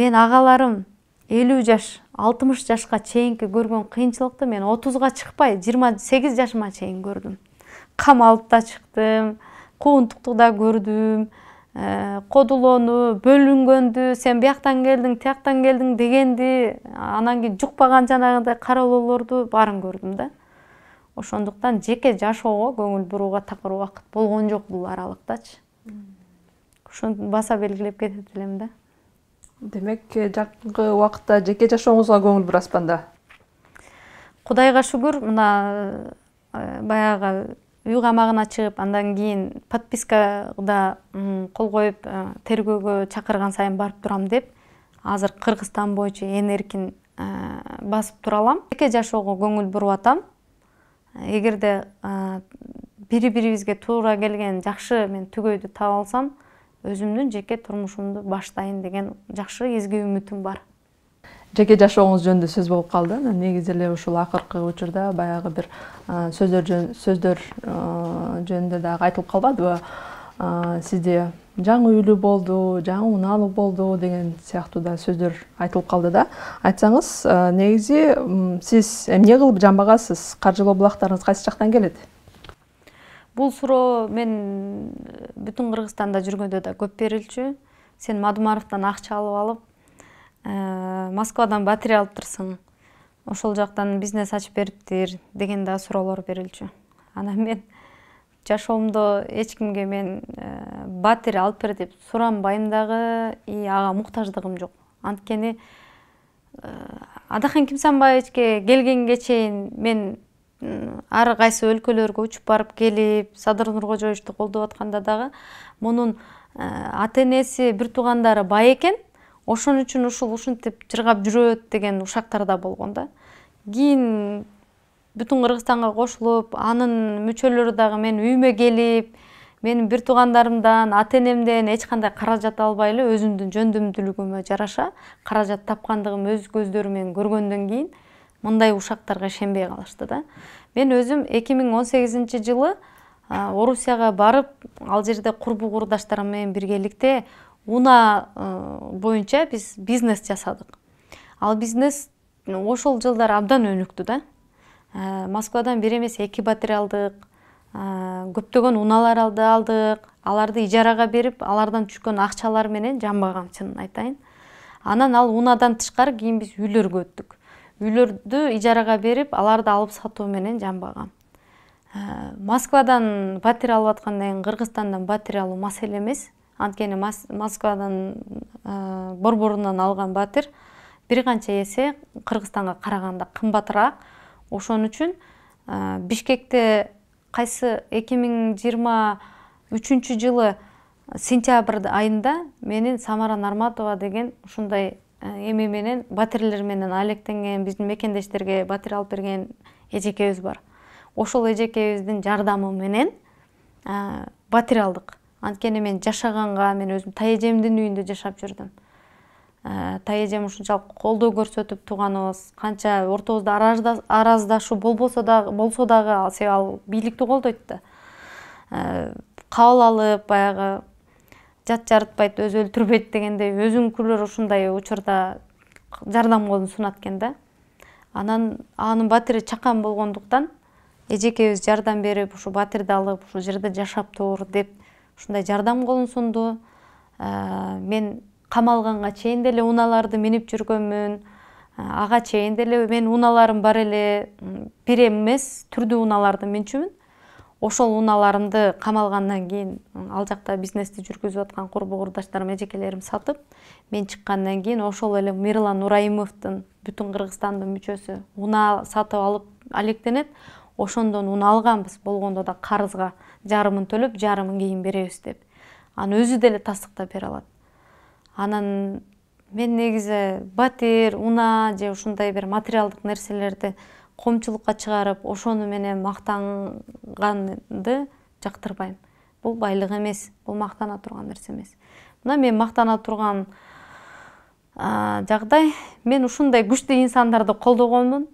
мен агаларым элүү жаш алтымыш жашка чейинки көргөн кыйынчылыкты мен отузга чыкпай жыйырма сегиз жашыма чейин көрдүм камалып да чыктым куугунтукту да көрдүм э, кодулоону бөлүнгөндү сен бияктан келдиң тияктан келдиң дегенди анан кийин жукпаган жанагындай кароолорду баарын көрдүм да ошондуктан жеке жашоого көңүл бурууга такыр убакыт болгон жок бул аралыктачы ушуну баса белгилеп кетет элем да демек э, жакынкы убакытта жеке жашооңузга көңүл бурасызбы анда кудайга шүгүр мына э, баягы үй камагына чыгып андан кийин подпискада кол коюп э, тергөөгө чакырган сайын барып турам деп азыр кыргызстан боюнча ээн эркин басып тура алам жеке жашоого көңүл буруп атам эгерде бири бирибизге туура келген жакшы мен түгөйдү таап алсам өзүмдүн жеке турмушумду баштайын деген жакшы изги үмүтүм бар жеке жашооңуз жөнүндө сөз болуп калды анан негизи эле ушул акыркы учурда баягы бир сөздөр сөздөр жөнүндө дагы айтылып калбадыбы сизди жаңы үйлүү болду жаңы унаалуу болду деген сыяктуу да сөздөр айтылып калды да айтсаңыз э, негизи сиз эмне кылып жанбагансыз каржылоо булактарыңыз кайсы жактан келет бул суроо мен э, бүтүн кыргызстанда жүргөндө да көп берилчү сен мадумаровдон акча алып алып э, москвадан батир алып ошол жактан бизнес ачып бериптир деген да суроолор берилчү анан мен жашоомдо эч кимге мен э, батир алып бер деп суранбайм дагы и ага муктаждыгым жок анткени э, адахан кимсанбаевичке келгенге чейин мен ар кайсы өлкөлөргө учуп барып келип садыр нуркожоевичти колдоп атканда дагы мунун э, ата энеси бир туугандары бай экен ошон үчүн ушул ушинтип жыргап жүрөт деген ушактар да болгон да кийин бүтүн кыргызстанга кошулуп анын мүчөлөрү дагы менин үйүмө келип менин бир туугандарымдан ата энемден эч кандай каражат албай эле өзүмдүн жөндөмдүүлүгүмө жараша каражат тапкандыгым өз көздөрүм менен көргөндөн кийин мындай ушактарга ишенбей калышты да мен өзүм эки миң он сегизинчи жылы орусияга барып ал жерде курбу курдаштарым менен биргеликте уна боюнча биз бизнес жасадык ал бизнес ошол жылдары абдан өнүктү да москвадан бир эмес эки батир алдык көптөгөн унааларды алдык аларды ижарага берип алардан түшкөн акчалар менен жан чынын айтайын анан ал унаадан тышкары кийин биз үйлөргө өттүк үйлөрдү ижарага берип аларды алып сатуу менен жан москвадан батир алып аткандан кийин кыргызстандан батир алуу маселе эмес анткени москвадан борборунан алган батир бир канча эсе кыргызстанга караганда кымбатыраак ошон үчүн э, бишкекте кайсы 2023 миң жылы сентябрь айында менин самара нарматова деген ушундай э, эме менен батирлер менен алектенген биздин мекендештерге батир алып берген эжекебиз бар ошол эжекебиздин жардамы менен э, батир алдык анткени мен жашаганга мен өзүм тай үйүндө жашап жүрдүм Э, тайэжем ушунчалык колдоо көрсөтүп тууганыбыз канча ортобузда араздашуу болбосо дагы болсо дагы себеби ал бийликти колдойт да э, кабыл алып баягы жат жарытпайт өзү өлтүрбөйт дегендей өзүнкүлөр ушундай учурда жардам колун сунат экен да анан анын батири чакан болгондуктан эжекебиз жардам берип ушу батирди алып ушул жерде жашап тур деп ушундай жардам колун сунду э, мен камалганга чейин деле унааларды минип жүргөнмүн ә, ага чейин деле менин унааларым бар эле бир эмес түрдүү унааларды минчүмүн ошол унааларымды камалгандан кийин ал жакта бизнести жүргүзүп аткан курбу курдаштарым эжекелерим сатып мен чыккандан кийин ошол эле мирлан нурайымовдун бүтүн кыргызстандын мүчөсү унаа сатып алып алектенет ошондон унаа алганбыз болгондо да карызга жарымын төлөп жарымын кийин беребиз деп аны өзү деле тастыктап бере алат анан мен негизи батир уна же ушундай бир материалдык нерселерди коомчулукка чыгарып ошону менен мактанганды жактырбайм бул байлык эмес бул мактана турган нерсе эмес мына мен мактана турган жагдай мен ушундай күчтүү инсандарды колдогонмун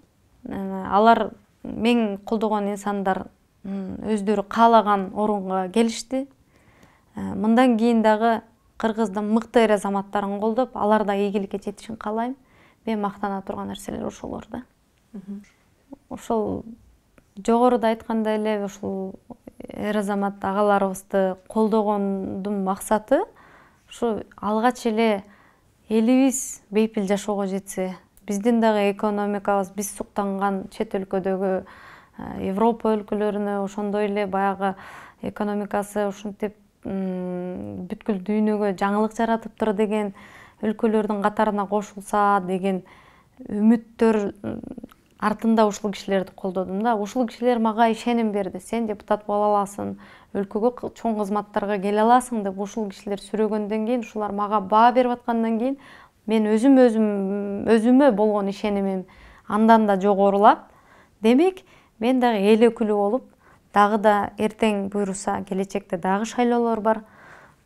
алар мен колдогон инсандар өздөрү каалаган орунга келишти э, мындан кийин дагы қырғыздың мықты эр азаматтарын колдоп алар да ийгиликке жетишин каалайм мен мақтана турган нерселер ошолор да ошол жогоруда айткандай эле ушул эр азамат агаларыбызды колдогондун максаты ушу алгач эле элибиз бейпил жашоого жетсе биздин дагы экономикабыз биз суктанган чет өлкөдөгү э, европа өлкөлөрүнө ошондой эле баягы экономикасы ушинтип бүткүл дүйнөгө жаратып тұр деген өлкөлөрдүн катарына кошулса деген үмүттөр артында ушул кишилерди колдодум да ушул кишилер мага ишеним берди сен депутат боло аласың өлкөгө чоң кызматтарга келе аласың деп ушул кишилер сүрөгөндөн кийин ушулар мага баа берип аткандан кийин мен өзүм өзүм өзүмө болгон ишенимим андан да жогорулап демек мен дагы эл өкүлү болуп дагы да эртең буюрса келечекте дагы шайлоолор бар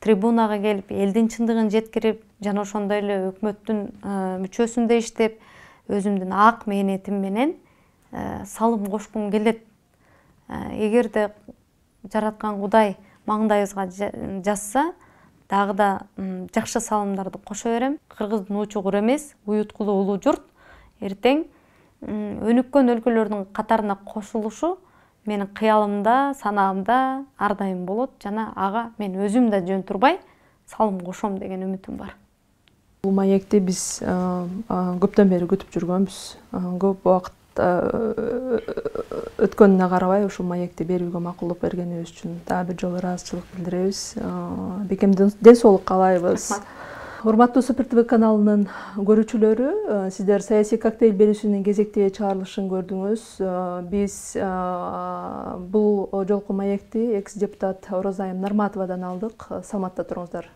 трибунага келип элдин чындыгын жеткирип жана ошондой эле өкмөттүн э, мүчөсүндө иштеп өзүмдүн ак мээнетим менен э, салым кошкум келет э, эгерде жараткан кудай маңдайыбызга жазса дагы да жакшы салымдарды кошо берем кыргыздын учу куру эмес уюткулуу улуу журт эртең өнүккөн өлкөлөрдүн катарына кошулушу менин кыялымда санаамда ар дайым болот жана ага мен өзүм да жөн турбай салым кошом деген үмүтүм бар бул маекти биз көптөн бери күтүп жүргөнбүз көп убакыт өткөнүнө карабай ушул маекти берүүгө макулдук бергенибиз үчүн дагы бир жолу ыраазычылык билдиребиз бекем ден соолук каалайбыз рахмат урматтуу супер тв каналынын көрүүчүлөрү э, сиздер саясий коктейль берүүсүнүн кезекте чыгарылышын көрдүңүз э, биз э, бул жолку маекти экс депутат орозайым нарматовадан алдык саламатта туруңуздар